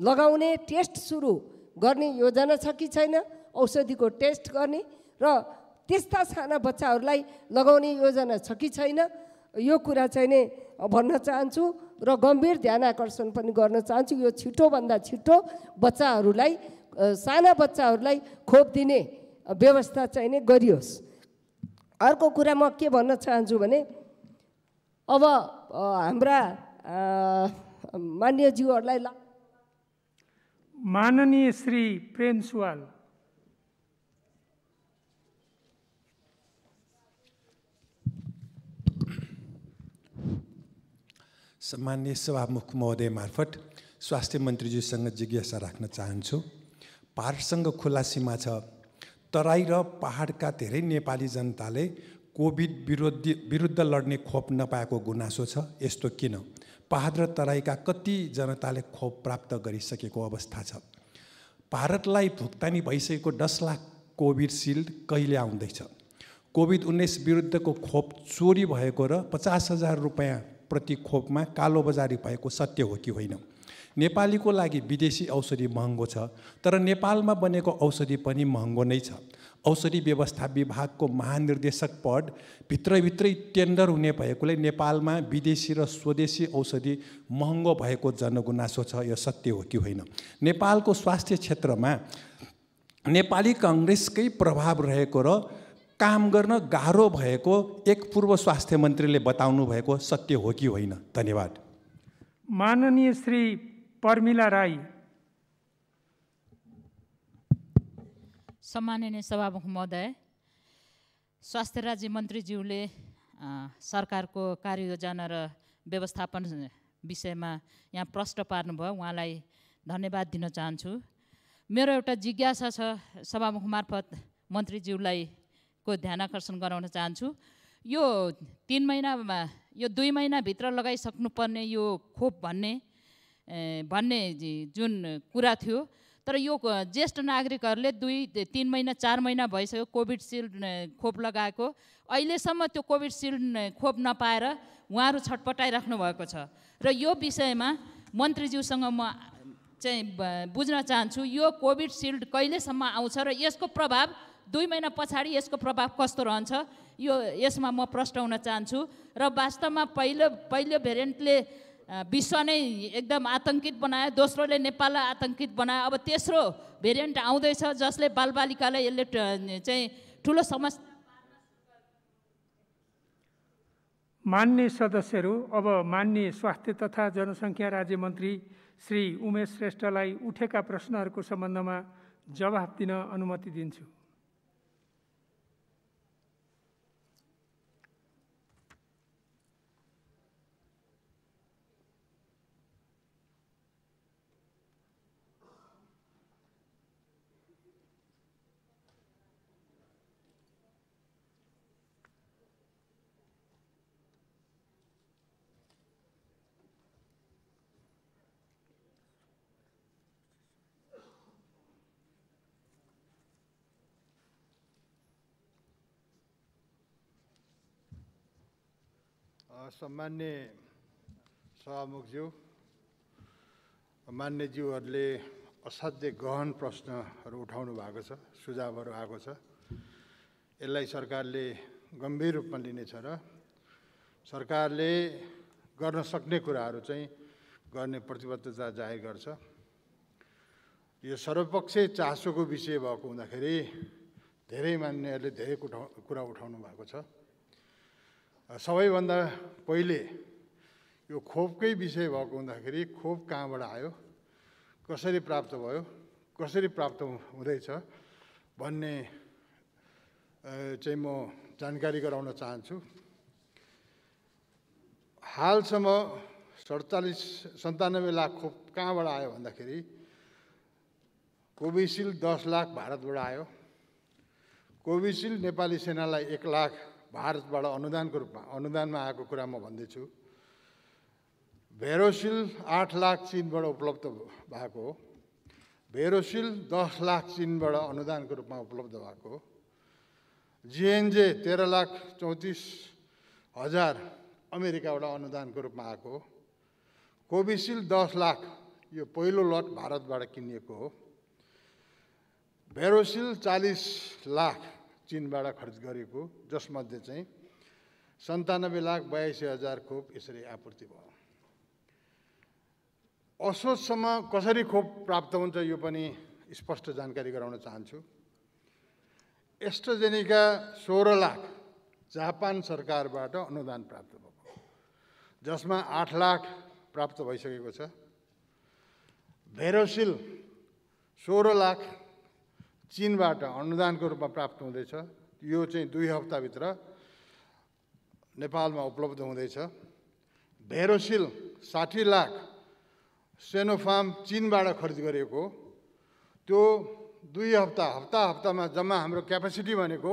लगाउने टेस्ट सुरु गर्ने योजना छ कि छैन औषधिको टेस्ट गर्ने र त्यस्ता साना बच्चाहरूलाई लगाउने योजना छ कि छैन यो कुरा चाहिँ नै भन्न चाहन्छु र गम्भीर ध्यान आकर्षण पनि गर्न चाहन्छु यो छिटोभन्दा छिटो बच्चाहरूलाई साना बच्चाहरूलाई खोप दिने व्यवस्था चाहिने गरियोस् अर्को कुरा म के भन्न चाहन्छु भने अब हाम्रा मान्यज्यूहरूलाई माननीय श्री प्रेम सुवाल मान्य सभामुख महोदय मार्फत स्वास्थ्य मन्त्रीज्यूसँग जिज्ञासा राख्न चाहन्छु पहाडसँग खुला सीमा छ तराई र पहाडका धेरै नेपाली जनताले कोभिड विरोधी विरुद्ध लड्ने खोप नपाएको गुनासो छ यस्तो किन पहाड र तराईका कति जनताले खोप प्राप्त गरिसकेको अवस्था छ भारतलाई भुक्तानी भइसकेको दस लाख कोभिडसिल्ड कहिले आउँदैछ कोभिड उन्नाइस विरुद्धको खोप चोरी भएको र पचास हजार रुपियाँ प्रति खोपमा कालोबजारी भएको सत्य हो कि होइन नेपालीको लागि विदेशी औषधि महँगो छ तर नेपालमा बनेको औषधि पनि महँगो नै छ औषधि व्यवस्था विभागको महानिर्देशक पद भित्रभित्रै टेन्डर हुने भएकोले नेपालमा विदेशी र स्वदेशी औषधि महँगो भएको जनगुनासो छ यो सत्य हो कि होइन नेपालको स्वास्थ्य क्षेत्रमा नेपाली कङ्ग्रेसकै प्रभाव रहेको र काम गर्न गाह्रो भएको एक पूर्व स्वास्थ्य मन्त्रीले बताउनु भएको सत्य हो कि होइन धन्यवाद माननीय श्री प्रमिला राई सम्माननीय सभामुख महोदय स्वास्थ्य राज्य मन्त्रीज्यूले सरकारको कार्ययोजना र व्यवस्थापन विषयमा यहाँ प्रश्न पार्नुभयो उहाँलाई धन्यवाद दिन चाहन्छु मेरो एउटा जिज्ञासा छ सभामुख मार्फत मन्त्रीज्यूलाई को ध्यान आकर्षण गराउन चाहन्छु यो तिन महिनामा यो दुई महिनाभित्र लगाइसक्नुपर्ने यो खोप भन्ने भन्ने जुन कुरा थियो तर यो ज्येष्ठ नागरिकहरूले दुई तिन महिना चार महिना भइसक्यो कोभिडसिल्ड खोप लगाएको अहिलेसम्म त्यो कोभिडसिल्ड खोप नपाएर उहाँहरू छटपटाइराख्नु भएको छ र यो विषयमा मन्त्रीज्यूसँग म चाहिँ बुझ्न चाहन्छु यो कोभिडसिल्ड कहिलेसम्म आउँछ र यसको प्रभाव दुई महिना पछाडि यसको प्रभाव कस्तो रहन्छ यो यसमा म प्रश्न हुन चाहन्छु र वास्तवमा पहिलो पहिलो भेरिएन्टले विश्व नै एकदम आतङ्कित बनायो दोस्रोले नेपाललाई आतङ्कित बनायो अब तेस्रो भेरिएन्ट आउँदैछ जसले बालबालिकालाई यसले चाहिँ ठुलो समस्या मान्य सदस्यहरू अब मान्य स्वास्थ्य तथा जनसङ्ख्या राज्य मन्त्री श्री उमेश श्रेष्ठलाई उठेका प्रश्नहरूको सम्बन्धमा जवाफ दिन अनुमति दिन्छु सम्मान्य सभामुखज्यू मान्यज्यूहरूले असाध्य गहन प्रश्नहरू उठाउनु भएको छ सुझावहरू आएको छ यसलाई सरकारले गम्भीर रूपमा लिनेछ र सरकारले गर्न सक्ने कुराहरू चाहिँ गर्ने प्रतिबद्धता जाहेर गर्छ यो सर्वपक्षीय चासोको विषय भएको हुँदाखेरि धेरै मान्यहरूले धेरै कुरा उठाउनु भएको छ सबैभन्दा पहिले यो खोपकै विषय भएको हुँदाखेरि खोप कहाँबाट आयो कसरी प्राप्त भयो कसरी प्राप्त हुँदैछ भन्ने चाहिँ म जानकारी गराउन चाहन्छु हालसम्म सडचालिस सन्तानब्बे लाख खोप कहाँबाट आयो भन्दाखेरि कोभिसिल्ड दस लाख भारतबाट आयो कोभिसिल्ड नेपाली सेनालाई एक लाख भारतबाट अनुदानको रूपमा अनुदानमा आएको कुरा म भन्दैछु भेरोसिल आठ लाख चिनबाट उपलब्ध भएको हो भेरोसिल दस लाख चिनबाट अनुदानको रूपमा उपलब्ध भएको हो जिएनजे तेह्र लाख चौतिस हजार अमेरिकाबाट अनुदानको रूपमा आएको हो कोभिसिल्ड दस लाख यो पहिलो लट भारतबाट किनिएको हो भेरोसिल चालिस लाख चिनबाट खर्च गरेको जसमध्ये चाहिँ सन्तानब्बे लाख बयासी हजार खोप यसरी आपूर्ति भयो असोजसम्म कसरी खोप प्राप्त हुन्छ यो पनि स्पष्ट जानकारी गराउन चाहन्छु एस्ट्रोजेनिका सोह्र लाख जापान सरकारबाट अनुदान प्राप्त भएको जसमा आठ लाख प्राप्त भइसकेको छ भेरोसिल सोह्र लाख चिनबाट अनुदानको रूपमा प्राप्त हुँदैछ यो चाहिँ दुई हप्ताभित्र नेपालमा उपलब्ध हुँदैछ भेरोसिल साठी लाख सेनोफार्म चिनबाट खरिद गरेको त्यो दुई हप्ता हप्ता हप्तामा जम्मा हाम्रो क्यापेसिटी भनेको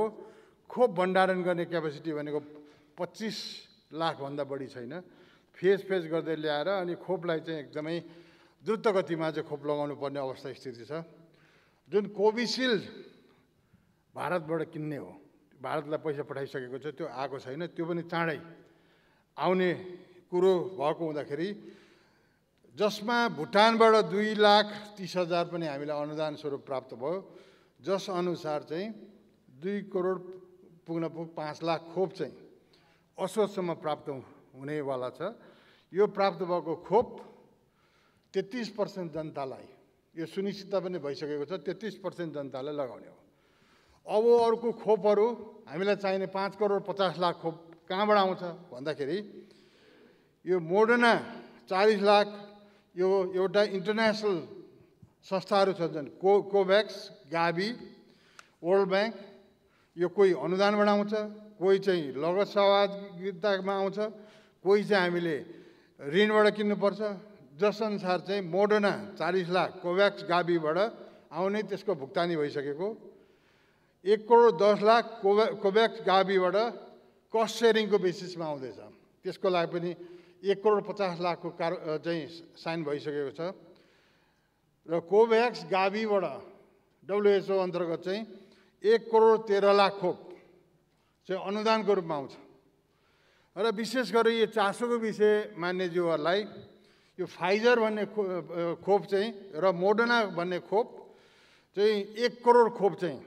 खोप भण्डारण गर्ने क्यापेसिटी भनेको पच्चिस लाखभन्दा बढी छैन फेस फेस गर्दै ल्याएर अनि खोपलाई चाहिँ एकदमै द्रुत गतिमा चाहिँ खोप लगाउनु पर्ने अवस्था स्थिति छ जुन कोभिसिल्ड भारतबाट किन्ने हो भारतलाई पैसा पठाइसकेको छ त्यो आएको छैन त्यो पनि चाँडै आउने कुरो भएको हुँदाखेरि जसमा भुटानबाट दुई लाख तिस हजार पनि हामीलाई अनुदान स्वरूप प्राप्त भयो जसअनुसार चाहिँ दुई करोड पुग्न पुग पाँच लाख खोप चाहिँ असोजसम्म प्राप्त हुनेवाला छ यो प्राप्त भएको खोप तेत्तिस पर्सेन्ट जनतालाई यो सुनिश्चित पनि भइसकेको छ तेत्तिस पर्सेन्ट जनताले लगाउने हो अब अर्को खोपहरू हामीलाई चाहिने पाँच करोड पचास लाख खोप कहाँबाट आउँछ भन्दाखेरि यो मोडर्ना चालिस लाख यो एउटा इन्टरनेसनल संस्थाहरू छ जुन को कोभ्याक्स गाबी वर्ल्ड ब्याङ्क यो कोही अनुदानबाट आउँछ कोही चाहिँ लगत सहभागितामा आउँछ कोही चाहिँ हामीले ऋणबाट किन्नुपर्छ जसअनुसार चाहिँ मोडर्ना चालिस लाख कोभ्याक्स गाविबाट आउने त्यसको भुक्तानी भइसकेको एक करोड दस लाख कोभ्या कोभ्याक्स गाबीबाट कस्ट सेयरिङको बेसिसमा आउँदैछ त्यसको लागि पनि एक करोड पचास लाखको कार चाहिँ साइन भइसकेको छ र कोभ्याक्स गाविबाट डब्लुएचओ अन्तर्गत चाहिँ एक करोड तेह्र लाख खोप चाहिँ अनुदानको रूपमा आउँछ र विशेष गरी यो चासोको विषय मान्यज्यूहरूलाई यो फाइजर भन्ने खो खोप चाहिँ र मोडर्ना भन्ने खोप चाहिँ एक करोड खोप चाहिँ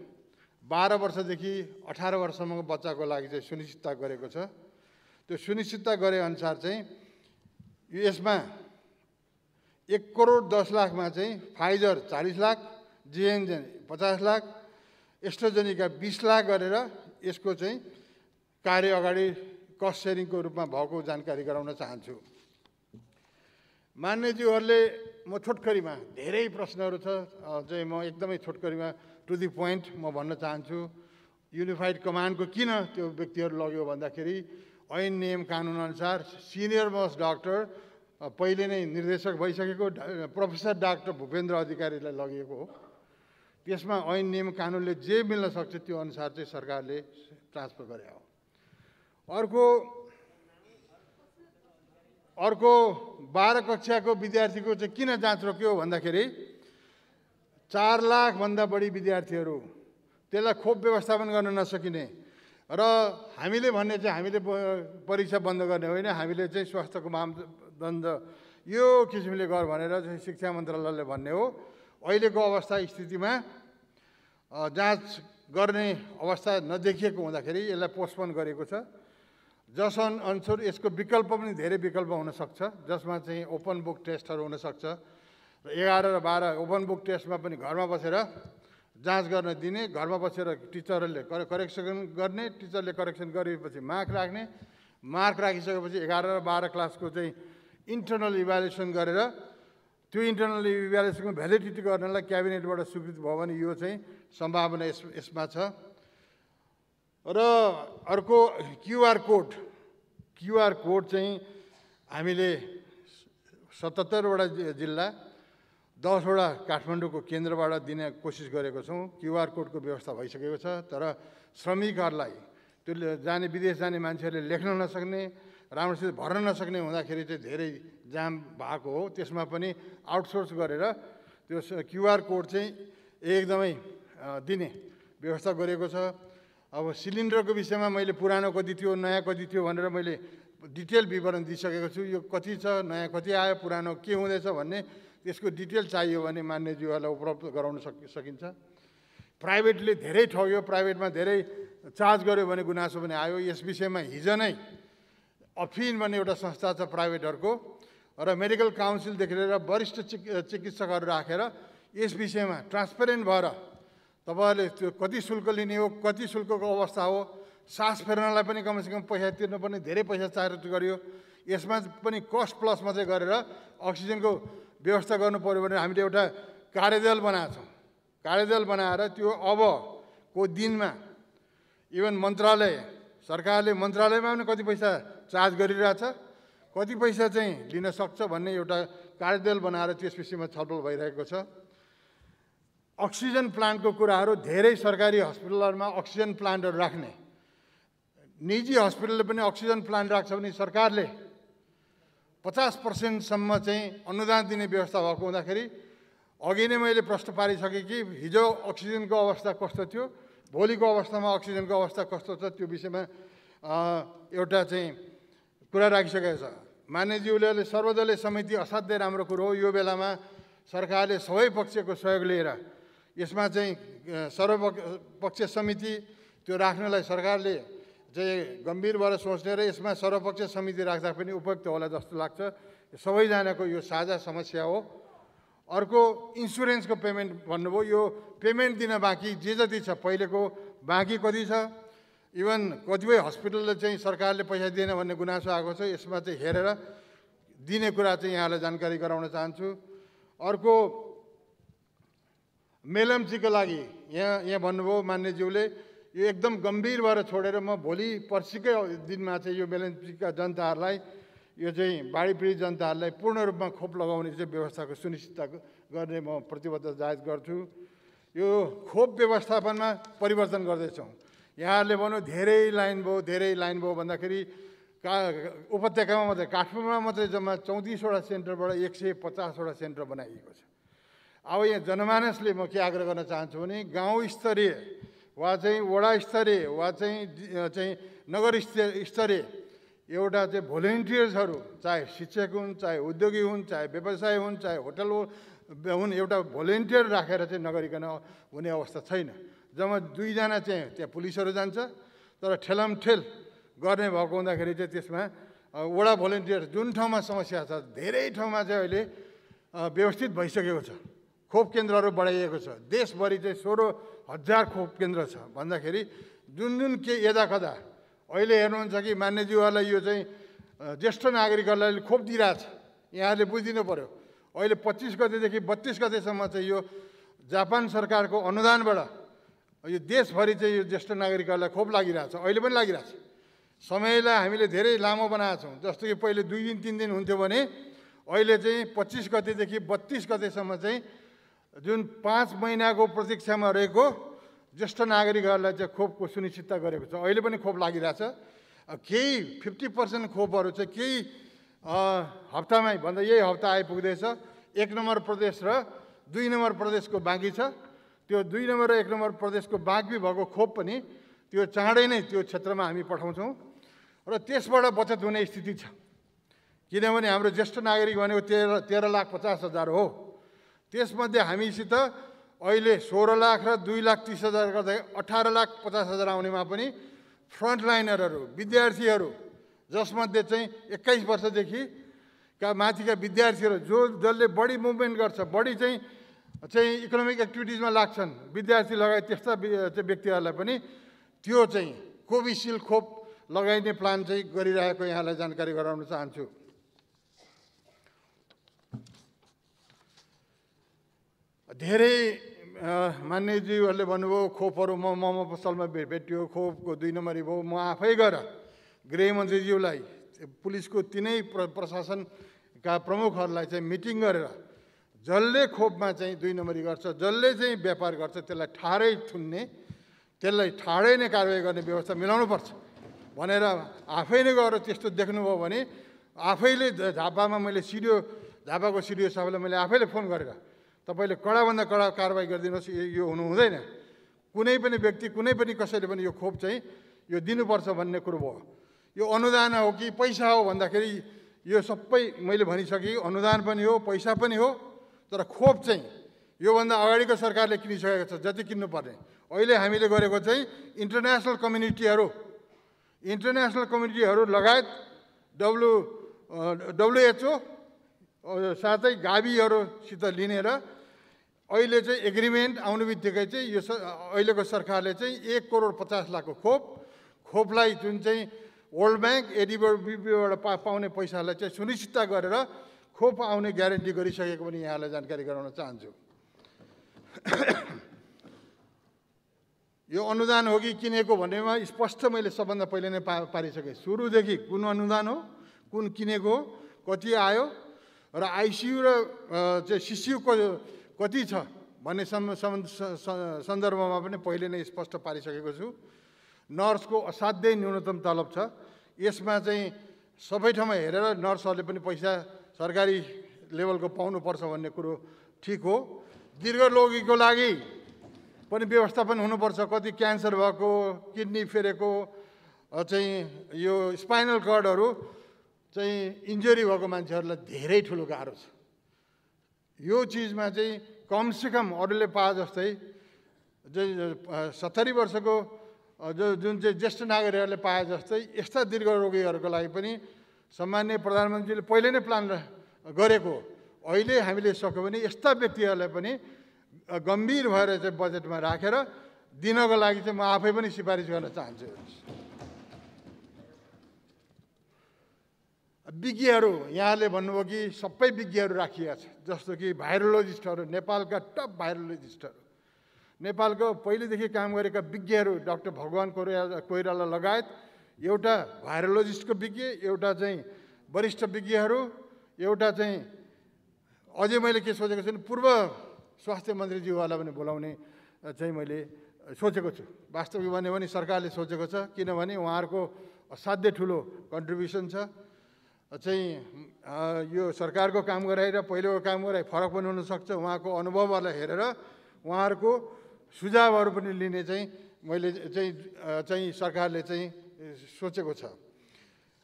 बाह्र वर्षदेखि अठार वर्षसम्मको बच्चाको लागि चाहिँ सुनिश्चितता गरेको छ त्यो सुनिश्चितता गरे अनुसार चाहिँ यसमा एक करोड दस लाखमा चाहिँ फाइजर चालिस लाख जिएनजेन पचास लाख एस्ट्रोजेनिका बिस लाख गरेर यसको चाहिँ कार्य अगाडि कस्ट सेयरिङको रूपमा भएको जानकारी गराउन चाहन्छु मान्यज्यूहरूले म छोटकरीमा धेरै प्रश्नहरू छ चाहिँ म एकदमै छोटकरीमा टु दि पोइन्ट म भन्न चाहन्छु युनिफाइड कमान्डको किन त्यो व्यक्तिहरू लग्यो भन्दाखेरि ऐन नियम कानुनअनुसार सिनियर मोस्ट डाक्टर पहिले नै निर्देशक भइसकेको प्रोफेसर डाक्टर भूपेन्द्र अधिकारीलाई लगिएको हो त्यसमा ऐन नियम कानुनले जे मिल्न सक्छ त्यो अनुसार चाहिँ सरकारले ट्रान्सफर गरे हो अर्को अर्को बाह्र कक्षाको विद्यार्थीको चाहिँ किन जाँच रोक्यो भन्दाखेरि चार लाखभन्दा बढी विद्यार्थीहरू त्यसलाई खोप व्यवस्थापन गर्न नसकिने र हामीले भन्ने चाहिँ हामीले परीक्षा बन्द गर्ने होइन हामीले चाहिँ स्वास्थ्यको मापदण्ड यो किसिमले गर भनेर चाहिँ शिक्षा मन्त्रालयले भन्ने हो अहिलेको अवस्था स्थितिमा जाँच गर्ने अवस्था नदेखिएको हुँदाखेरि यसलाई पोस्टपोन गरेको छ जसन अनुसार यसको विकल्प पनि धेरै विकल्प हुनसक्छ जसमा चाहिँ ओपन बुक टेस्टहरू हुनसक्छ र एघार र बाह्र ओपन बुक टेस्टमा पनि घरमा बसेर जाँच गर्न दिने घरमा बसेर टिचरहरूले करे करेक्सन गर्ने टिचरले करेक्सन गरेपछि मार्क राख्ने मार्क राखिसकेपछि एघार र बाह्र क्लासको चाहिँ इन्टरनल इभ्यालुएसन गरेर त्यो इन्टरनल इभ्यालुएसनको भ्यालिडिटी गर्नलाई क्याबिनेटबाट स्वीकृत भयो भने यो चाहिँ सम्भावना यस यसमा छ र अर्को क्युआर कोड क्युआर कोड चाहिँ हामीले सतहत्तरवटा जिल्ला दसवटा काठमाडौँको केन्द्रबाट दिने कोसिस गरेको छौँ क्युआर कोडको व्यवस्था भइसकेको छ तर श्रमिकहरूलाई त्यो जाने विदेश जाने मान्छेहरूले लेख्न नसक्ने राम्रोसित भर्न नसक्ने हुँदाखेरि चाहिँ धेरै जाम भएको हो त्यसमा पनि आउटसोर्स गरेर त्यो क्युआर कोड चाहिँ एकदमै दिने व्यवस्था गरेको छ अब सिलिन्डरको विषयमा मैले पुरानो कति थियो नयाँ कति थियो भनेर मैले डिटेल विवरण दिइसकेको छु यो कति छ नयाँ कति आयो पुरानो के हुँदैछ भन्ने त्यसको डिटेल चाहियो भने मान्यज्यूहरूलाई उपलब्ध गराउन सकि सकिन्छ प्राइभेटले धेरै ठग्यो प्राइभेटमा धेरै चार्ज गर्यो भने गुनासो पनि आयो यस विषयमा हिजो नै अफिन भन्ने एउटा संस्था छ प्राइभेटहरूको र मेडिकल काउन्सिलदेखि लिएर वरिष्ठ चिक चिकित्सकहरू राखेर यस विषयमा ट्रान्सपेरेन्ट भएर तपाईँहरूले त्यो कति शुल्क लिने हो कति शुल्कको अवस्था हो सास फेर्नलाई पनि कमसेकम पैसा तिर्नुपर्ने धेरै पैसा चार्ज गरियो यसमा पनि कस्ट प्लसमा चाहिँ गरेर अक्सिजनको व्यवस्था गर्नु पऱ्यो भने हामीले एउटा कार्यदल बनाएको छौँ कार्यदल बनाएर त्यो अबको दिनमा इभन मन्त्रालय सरकारले मन्त्रालयमा पनि कति पैसा चार्ज गरिरहेछ कति पैसा चाहिँ लिन सक्छ भन्ने एउटा कार्यदल बनाएर त्यस विषयमा छलफल भइरहेको छ अक्सिजन प्लान्टको कुराहरू धेरै सरकारी हस्पिटलहरूमा अक्सिजन प्लान्टहरू राख्ने निजी हस्पिटलले पनि अक्सिजन प्लान्ट राख्छ भने सरकारले पचास पर्सेन्टसम्म चाहिँ अनुदान दिने व्यवस्था भएको हुँदाखेरि अघि नै मैले प्रश्न पारिसकेँ कि हिजो अक्सिजनको अवस्था कस्तो थियो भोलिको अवस्थामा अक्सिजनको अवस्था कस्तो छ त्यो विषयमा एउटा चाहिँ कुरा राखिसकेको छ मान्यज्यूले सर्वदलीय समिति असाध्यै राम्रो कुरो हो यो बेलामा सरकारले सबै पक्षको सहयोग लिएर यसमा चाहिँ सर्वपक्ष समिति त्यो राख्नलाई सरकारले चाहिँ गम्भीर भएर सोच्ने र यसमा सर्वपक्षीय समिति राख्दा पनि उपयुक्त होला जस्तो लाग्छ सबैजनाको यो साझा समस्या हो अर्को इन्सुरेन्सको पेमेन्ट भन्नुभयो यो पेमेन्ट दिन बाँकी जे जति छ पहिलेको बाँकी कति छ इभन कतिपय हस्पिटलले चाहिँ सरकारले पैसा दिएन भन्ने गुनासो आएको छ यसमा चाहिँ हेरेर दिने कुरा चाहिँ यहाँलाई जानकारी गराउन चाहन्छु अर्को मेलम्चीको लागि यहाँ यहाँ भन्नुभयो मान्यज्यूले यो एकदम गम्भीर भएर छोडेर म भोलि पर्सिकै दिनमा चाहिँ यो मेलम्चीका जनताहरूलाई यो चाहिँ बाढी पीडित जनताहरूलाई पूर्ण रूपमा खोप लगाउने चाहिँ व्यवस्थाको सुनिश्चित गर्ने म प्रतिबद्ध जाहेर गर्छु यो खोप व्यवस्थापनमा परिवर्तन गर्दैछौँ यहाँहरूले भन्नु धेरै लाइन भयो धेरै लाइन भयो भन्दाखेरि का उपत्यकामा मात्रै काठमाडौँमा मात्रै जम्मा चौतिसवटा सेन्टरबाट एक सय पचासवटा सेन्टर बनाइएको छ अब यहाँ जनमानसले म के आग्रह गर्न चाहन्छु भने गाउँ स्तरीय वा चाहिँ वडा स्तरीय वा चाहिँ चाहिँ नगर स्तरीय एउटा चाहिँ भोलिन्टियर्सहरू चाहे शिक्षक हुन् चाहे उद्योगी हुन् चाहे व्यवसाय हुन् चाहे होटल हुन् एउटा भोलिन्टियर राखेर चाहिँ नगरिकन हुने अवस्था छैन जब दुईजना चाहिँ त्यहाँ पुलिसहरू जान्छ तर ठेलमठेल गर्ने भएको हुँदाखेरि चाहिँ त्यसमा वडा भोलिन्टियर जुन ठाउँमा समस्या छ धेरै ठाउँमा चाहिँ अहिले व्यवस्थित भइसकेको छ खोप केन्द्रहरू बढाइएको छ देशभरि चाहिँ सोह्र हजार खोप केन्द्र छ भन्दाखेरि जुन जुन के यदा कदा अहिले हेर्नुहुन्छ कि मान्यज्यूहरूलाई यो चाहिँ ज्येष्ठ नागरिकहरूलाई खोप दिइरहेछ यहाँहरूले बुझिदिनु पऱ्यो अहिले पच्चिस गतेदेखि बत्तिस गतेसम्म चाहिँ यो जापान सरकारको अनुदानबाट यो देशभरि चाहिँ यो ज्येष्ठ नागरिकहरूलाई खोप लागिरहेछ अहिले पनि लागिरहेछ समयलाई हामीले धेरै लामो बनाएको छौँ जस्तो कि पहिले दुई दिन तिन दिन हुन्थ्यो भने अहिले चाहिँ पच्चिस गतेदेखि बत्तिस गतेसम्म चाहिँ जुन पाँच महिनाको प्रतीक्षामा रहेको ज्येष्ठ नागरिकहरूलाई चाहिँ खोपको सुनिश्चितता गरेको छ अहिले पनि खोप लागिरहेछ केही फिफ्टी पर्सेन्ट खोपहरू चाहिँ केही हप्तामै भन्दा यही हप्ता आइपुग्दैछ एक नम्बर प्रदेश र दुई नम्बर प्रदेशको बाँकी छ त्यो दुई नम्बर र एक नम्बर प्रदेशको बाँकी भएको खोप पनि त्यो चाँडै नै त्यो क्षेत्रमा हामी पठाउँछौँ र त्यसबाट बचत हुने स्थिति छ किनभने हाम्रो ज्येष्ठ नागरिक भनेको तेह्र तेह्र लाख पचास हजार हो त्यसमध्ये हामीसित अहिले सोह्र लाख र दुई लाख तिस हजार गर्दा अठार लाख पचास हजार आउनेमा पनि फ्रन्टलाइनरहरू विद्यार्थीहरू जसमध्ये चाहिँ एक्काइस वर्षदेखि का माथिका विद्यार्थीहरू जो जसले बढी मुभमेन्ट गर्छ बढी चाहिँ चाहिँ इकोनोमिक एक्टिभिटिजमा लाग्छन् विद्यार्थी लगायत त्यस्ता व्यक्तिहरूलाई पनि त्यो चाहिँ कोभिसिल्ड खोप लगाइने प्लान चाहिँ गरिरहेको यहाँलाई जानकारी गराउन चाहन्छु धेरै मान्यजीहरूले भन्नुभयो खोपहरू म म पसलमा भे भेटियो खोपको दुई नम्बरी भयो म आफै गएर गृहमन्त्रीज्यूलाई पुलिसको तिनै प्र प्रशासनका प्रमुखहरूलाई चाहिँ मिटिङ गरेर जसले खोपमा चाहिँ दुई नम्बरी गर्छ जसले चाहिँ व्यापार गर्छ त्यसलाई ठाडै थुन्ने त्यसलाई ठाडै नै कारवाही गर्ने व्यवस्था मिलाउनुपर्छ भनेर आफै नै गएर त्यस्तो देख्नुभयो भने आफैले झापामा मैले सिडिओ झापाको सिडिओ साहबलाई मैले आफैले फोन गरेर तपाईँले कडाभन्दा कडा कारवाही गरिदिनुहोस् यो हुनु हुँदैन कुनै पनि व्यक्ति कुनै पनि कसैले पनि यो खोप चाहिँ यो दिनुपर्छ भन्ने कुरो भयो यो अनुदान हो कि पैसा हो भन्दाखेरि यो सबै मैले भनिसकेँ अनुदान पनि हो पैसा पनि हो तर खोप चाहिँ योभन्दा अगाडिको सरकारले किनिसकेको छ जति किन्नुपर्ने अहिले हामीले गरेको चाहिँ इन्टरनेसनल कम्युनिटीहरू इन्टरनेसनल कम्युनिटीहरू लगायत डब्लु डब्लुएचओ साथै गाविहरूसित लिनेर अहिले चाहिँ एग्रिमेन्ट आउनु बित्तिकै चाहिँ यो अहिलेको सरकारले चाहिँ एक करोड पचास लाखको खोप खोपलाई जुन चाहिँ वर्ल्ड ब्याङ्क एडिबिबीबाट पा पाउने पैसालाई चाहिँ सुनिश्चित गरेर खोप आउने ग्यारेन्टी गरिसकेको पनि यहाँलाई जानकारी गराउन चाहन्छु यो अनुदान हो कि किनेको भन्नेमा स्पष्ट मैले सबभन्दा पहिले नै पा पारिसकेँ सुरुदेखि कुन अनुदान हो कुन किनेको हो कति आयो र आइसियु र चाहिँ सिसियुको कति छ भन्ने सन्दर्भमा पनि पहिले नै स्पष्ट पारिसकेको छु नर्सको असाध्यै न्यूनतम तलब छ यसमा चाहिँ सबै ठाउँमा हेरेर नर्सहरूले पनि पैसा सरकारी लेभलको पाउनुपर्छ भन्ने कुरो ठिक हो दीर्घरोगीको लागि पनि व्यवस्था पनि हुनुपर्छ कति क्यान्सर भएको किडनी फेरेको चाहिँ यो स्पाइनल कर्डहरू चाहिँ इन्जुरी भएको मान्छेहरूलाई धेरै ठुलो गाह्रो छ यो चिजमा चाहिँ कमसेकम अरूले पा जस्तै सत्तरी वर्षको जो जुन चाहिँ ज्येष्ठ नागरिकहरूले पाए जस्तै यस्ता दीर्घ रोगीहरूको लागि पनि सामान्य प्रधानमन्त्रीले पहिले नै प्लान गरेको अहिले हामीले सक्यो भने यस्ता व्यक्तिहरूलाई पनि गम्भीर भएर चाहिँ बजेटमा राखेर दिनको लागि चाहिँ म आफै पनि सिफारिस गर्न चाहन्छु विज्ञहरू यहाँले भन्नुभयो कि सबै विज्ञहरू राखिएको छ जस्तो कि भाइरोलोजिस्टहरू नेपालका टप भाइरोलोजिस्टहरू नेपालको पहिलेदेखि काम गरेका विज्ञहरू डाक्टर भगवान् कोइराला कोइराला लगायत एउटा भाइरोलोजिस्टको विज्ञ एउटा चाहिँ वरिष्ठ विज्ञहरू एउटा चाहिँ अझै मैले के सोचेको छु भने पूर्व स्वास्थ्य मन्त्रीज्यूहरूलाई पनि बोलाउने चाहिँ मैले सोचेको छु वास्तविक भन्यो भने सरकारले सोचेको छ किनभने उहाँहरूको असाध्यै ठुलो कन्ट्रिब्युसन छ चाहिँ यो सरकारको काम गराइ र पहिलोको काम गराइ फरक पनि हुनसक्छ उहाँको अनुभवहरूलाई हेरेर उहाँहरूको सुझावहरू पनि लिने चाहिँ मैले चाहिँ चाहिँ सरकारले चाहिँ सोचेको छ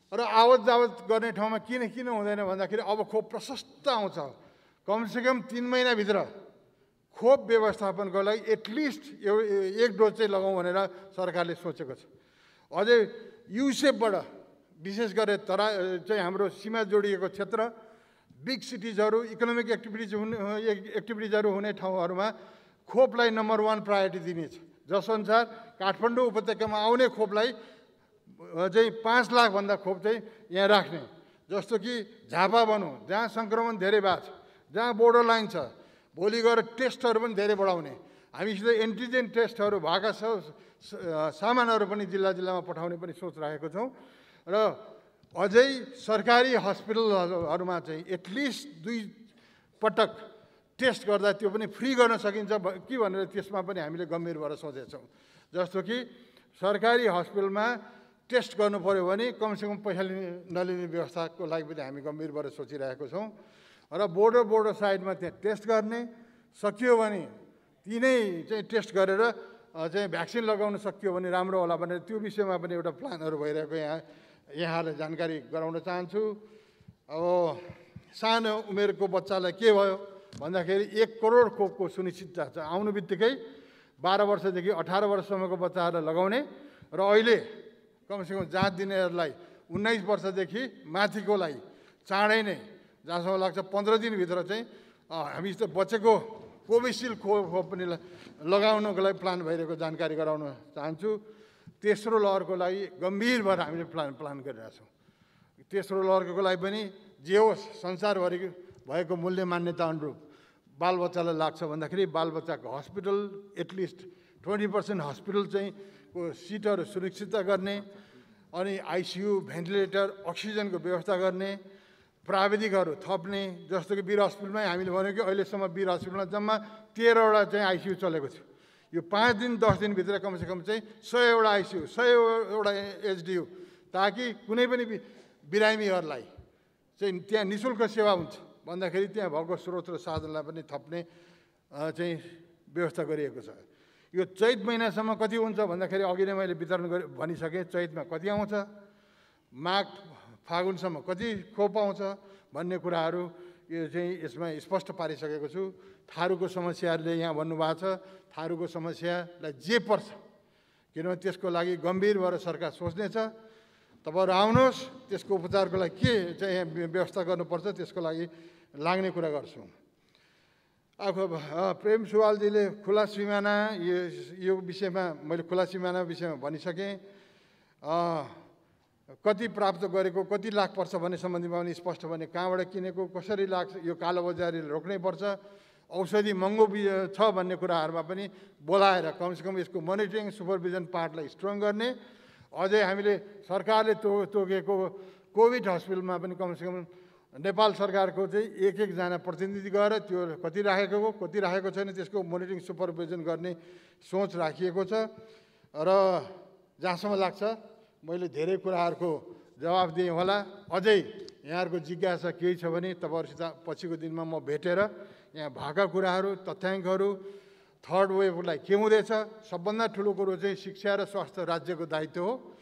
र आवत जावत गर्ने ठाउँमा किन किन हुँदैन भन्दाखेरि अब खोप प्रशस्त आउँछ कमसेकम तिन महिनाभित्र खोप व्यवस्थापनको लागि एटलिस्ट एक डोज चाहिँ लगाउँ भनेर सरकारले सोचेको छ अझै युसेफबाट विशेष गरेर तरा चाहिँ हाम्रो सीमा जोडिएको क्षेत्र बिग सिटिजहरू इकोनोमिक एक्टिभिटिज हुने एक्टिभिटिजहरू हुने ठाउँहरूमा खोपलाई नम्बर वान प्रायोरिटी दिनेछ जसअनुसार काठमाडौँ उपत्यकामा आउने खोपलाई चाहिँ पाँच लाखभन्दा खोप चाहिँ यहाँ राख्ने जस्तो कि झापा भनौँ जहाँ सङ्क्रमण धेरै भएको छ जहाँ बोर्डर लाइन छ भोलि गएर टेस्टहरू पनि धेरै बढाउने हामीसित एन्टिजेन टेस्टहरू भएका छ सामानहरू पनि जिल्ला जिल्लामा पठाउने पनि सोच राखेको छौँ र अझै सरकारी हस्पिटलहरूमा चाहिँ एटलिस्ट दुई पटक टेस्ट गर्दा त्यो पनि फ्री गर्न सकिन्छ कि भनेर त्यसमा पनि हामीले गम्भीर भएर सोचेछौँ जस्तो कि सरकारी हस्पिटलमा टेस्ट गर्नु पऱ्यो भने कमसेकम पैसा लिने नलिने व्यवस्थाको लागि पनि हामी गम्भीर भएर सोचिरहेको छौँ र बोर्डर बोर्डर साइडमा त्यहाँ टेस्ट गर्ने सकियो भने तिनै चाहिँ टेस्ट गरेर चाहिँ भ्याक्सिन लगाउन सकियो भने राम्रो होला भनेर त्यो विषयमा पनि एउटा प्लानहरू भइरहेको यहाँ यहाँहरूलाई जानकारी गराउन चाहन्छु अब सानो उमेरको बच्चालाई के भयो भन्दाखेरि एक करोड खोपको सुनिश्चितता छ आउनु बित्तिकै बाह्र वर्षदेखि अठार वर्षसम्मको बच्चाहरूलाई लगाउने र अहिले कमसेकम जाँच दिनेहरूलाई उन्नाइस वर्षदेखि माथिकोलाई चाँडै नै जहाँसम्म लाग्छ पन्ध्र दिनभित्र चाहिँ हामी जस्तो बचेको कोभिसिल्ड खो खोप पनि लगाउनको लागि प्लान भइरहेको जानकारी गराउन चाहन्छु तेस्रो लहरको लागि गम्भीर भएर हामीले प्लान प्लान गरिरहेछौँ तेस्रो लहरको लागि पनि जे होस् संसारभरि भएको मूल्य मान्यता अनुरूप बालबच्चालाई लाग्छ भन्दाखेरि बालबच्चाको hospital at least twenty percent hospital चाहिँ को सिटहरू सुरक्षित गर्ने अनि आइसियु भेन्टिलेटर अक्सिजनको व्यवस्था गर्ने प्राविधिकहरू थप्ने जस्तो कि वीर हस्पिटलमै हामीले भन्यो कि अहिलेसम्म वीर हस्पिटलमा जम्मा तेह्रवटा चाहिँ आइसियु चलेको थियो यो पाँच दिन दस दिनभित्र कम चाहिँ सयवटा आइसियु सयवटा एचडियु ताकि कुनै पनि बिरामीहरूलाई चाहिँ त्यहाँ नि शुल्क सेवा हुन्छ भन्दाखेरि त्यहाँ भएको स्रोत र साधनलाई पनि थप्ने चाहिँ व्यवस्था गरिएको छ यो चैत महिनासम्म कति हुन्छ भन्दाखेरि अघि नै मैले वितरण गरे भनिसकेँ चैतमा कति आउँछ माघ फागुनसम्म कति खोप आउँछ भन्ने कुराहरू यो चाहिँ यसमा स्पष्ट पारिसकेको छु थारूको समस्याहरूले यहाँ भन्नुभएको छ थारूको समस्यालाई जे पर्छ किनभने त्यसको लागि गम्भीर भएर सरकार सोच्नेछ तपाईँहरू आउनुहोस् त्यसको उपचारको लागि के चाहिँ यहाँ व्यवस्था गर्नुपर्छ त्यसको लागि लाग्ने कुरा गर्छु अब प्रेम सुवालजीले खुला सिमाना यो यो विषयमा मैले खुला सिमाना विषयमा भनिसकेँ कति प्राप्त गरेको कति लाख पर्छ भन्ने सम्बन्धीमा पनि स्पष्ट भने कहाँबाट किनेको कसरी लाग्छ यो कालोबजारी रोक्नै पर्छ औषधि महँगो छ भन्ने कुराहरूमा पनि बोलाएर कमसेकम यसको मोनिटरिङ सुपरभिजन पार्टलाई स्ट्रङ गर्ने अझै हामीले सरकारले तो तोकेको कोभिड हस्पिटलमा पनि कमसेकम नेपाल सरकारको चाहिँ एक एकजना प्रतिनिधि गएर त्यो कति राखेको हो कति राखेको छैन त्यसको मोनिटरिङ सुपरभिजन गर्ने सोच राखिएको छ र जहाँसम्म लाग्छ मैले धेरै कुराहरूको जवाब दिएँ होला अझै यहाँहरूको जिज्ञासा केही छ भने तपाईँहरूसित पछिको दिनमा म भेटेर यहाँ भएका कुराहरू तथ्याङ्कहरू थर्ड वेभलाई के हुँदैछ सबभन्दा ठुलो कुरो चाहिँ शिक्षा र स्वास्थ्य राज्यको दायित्व हो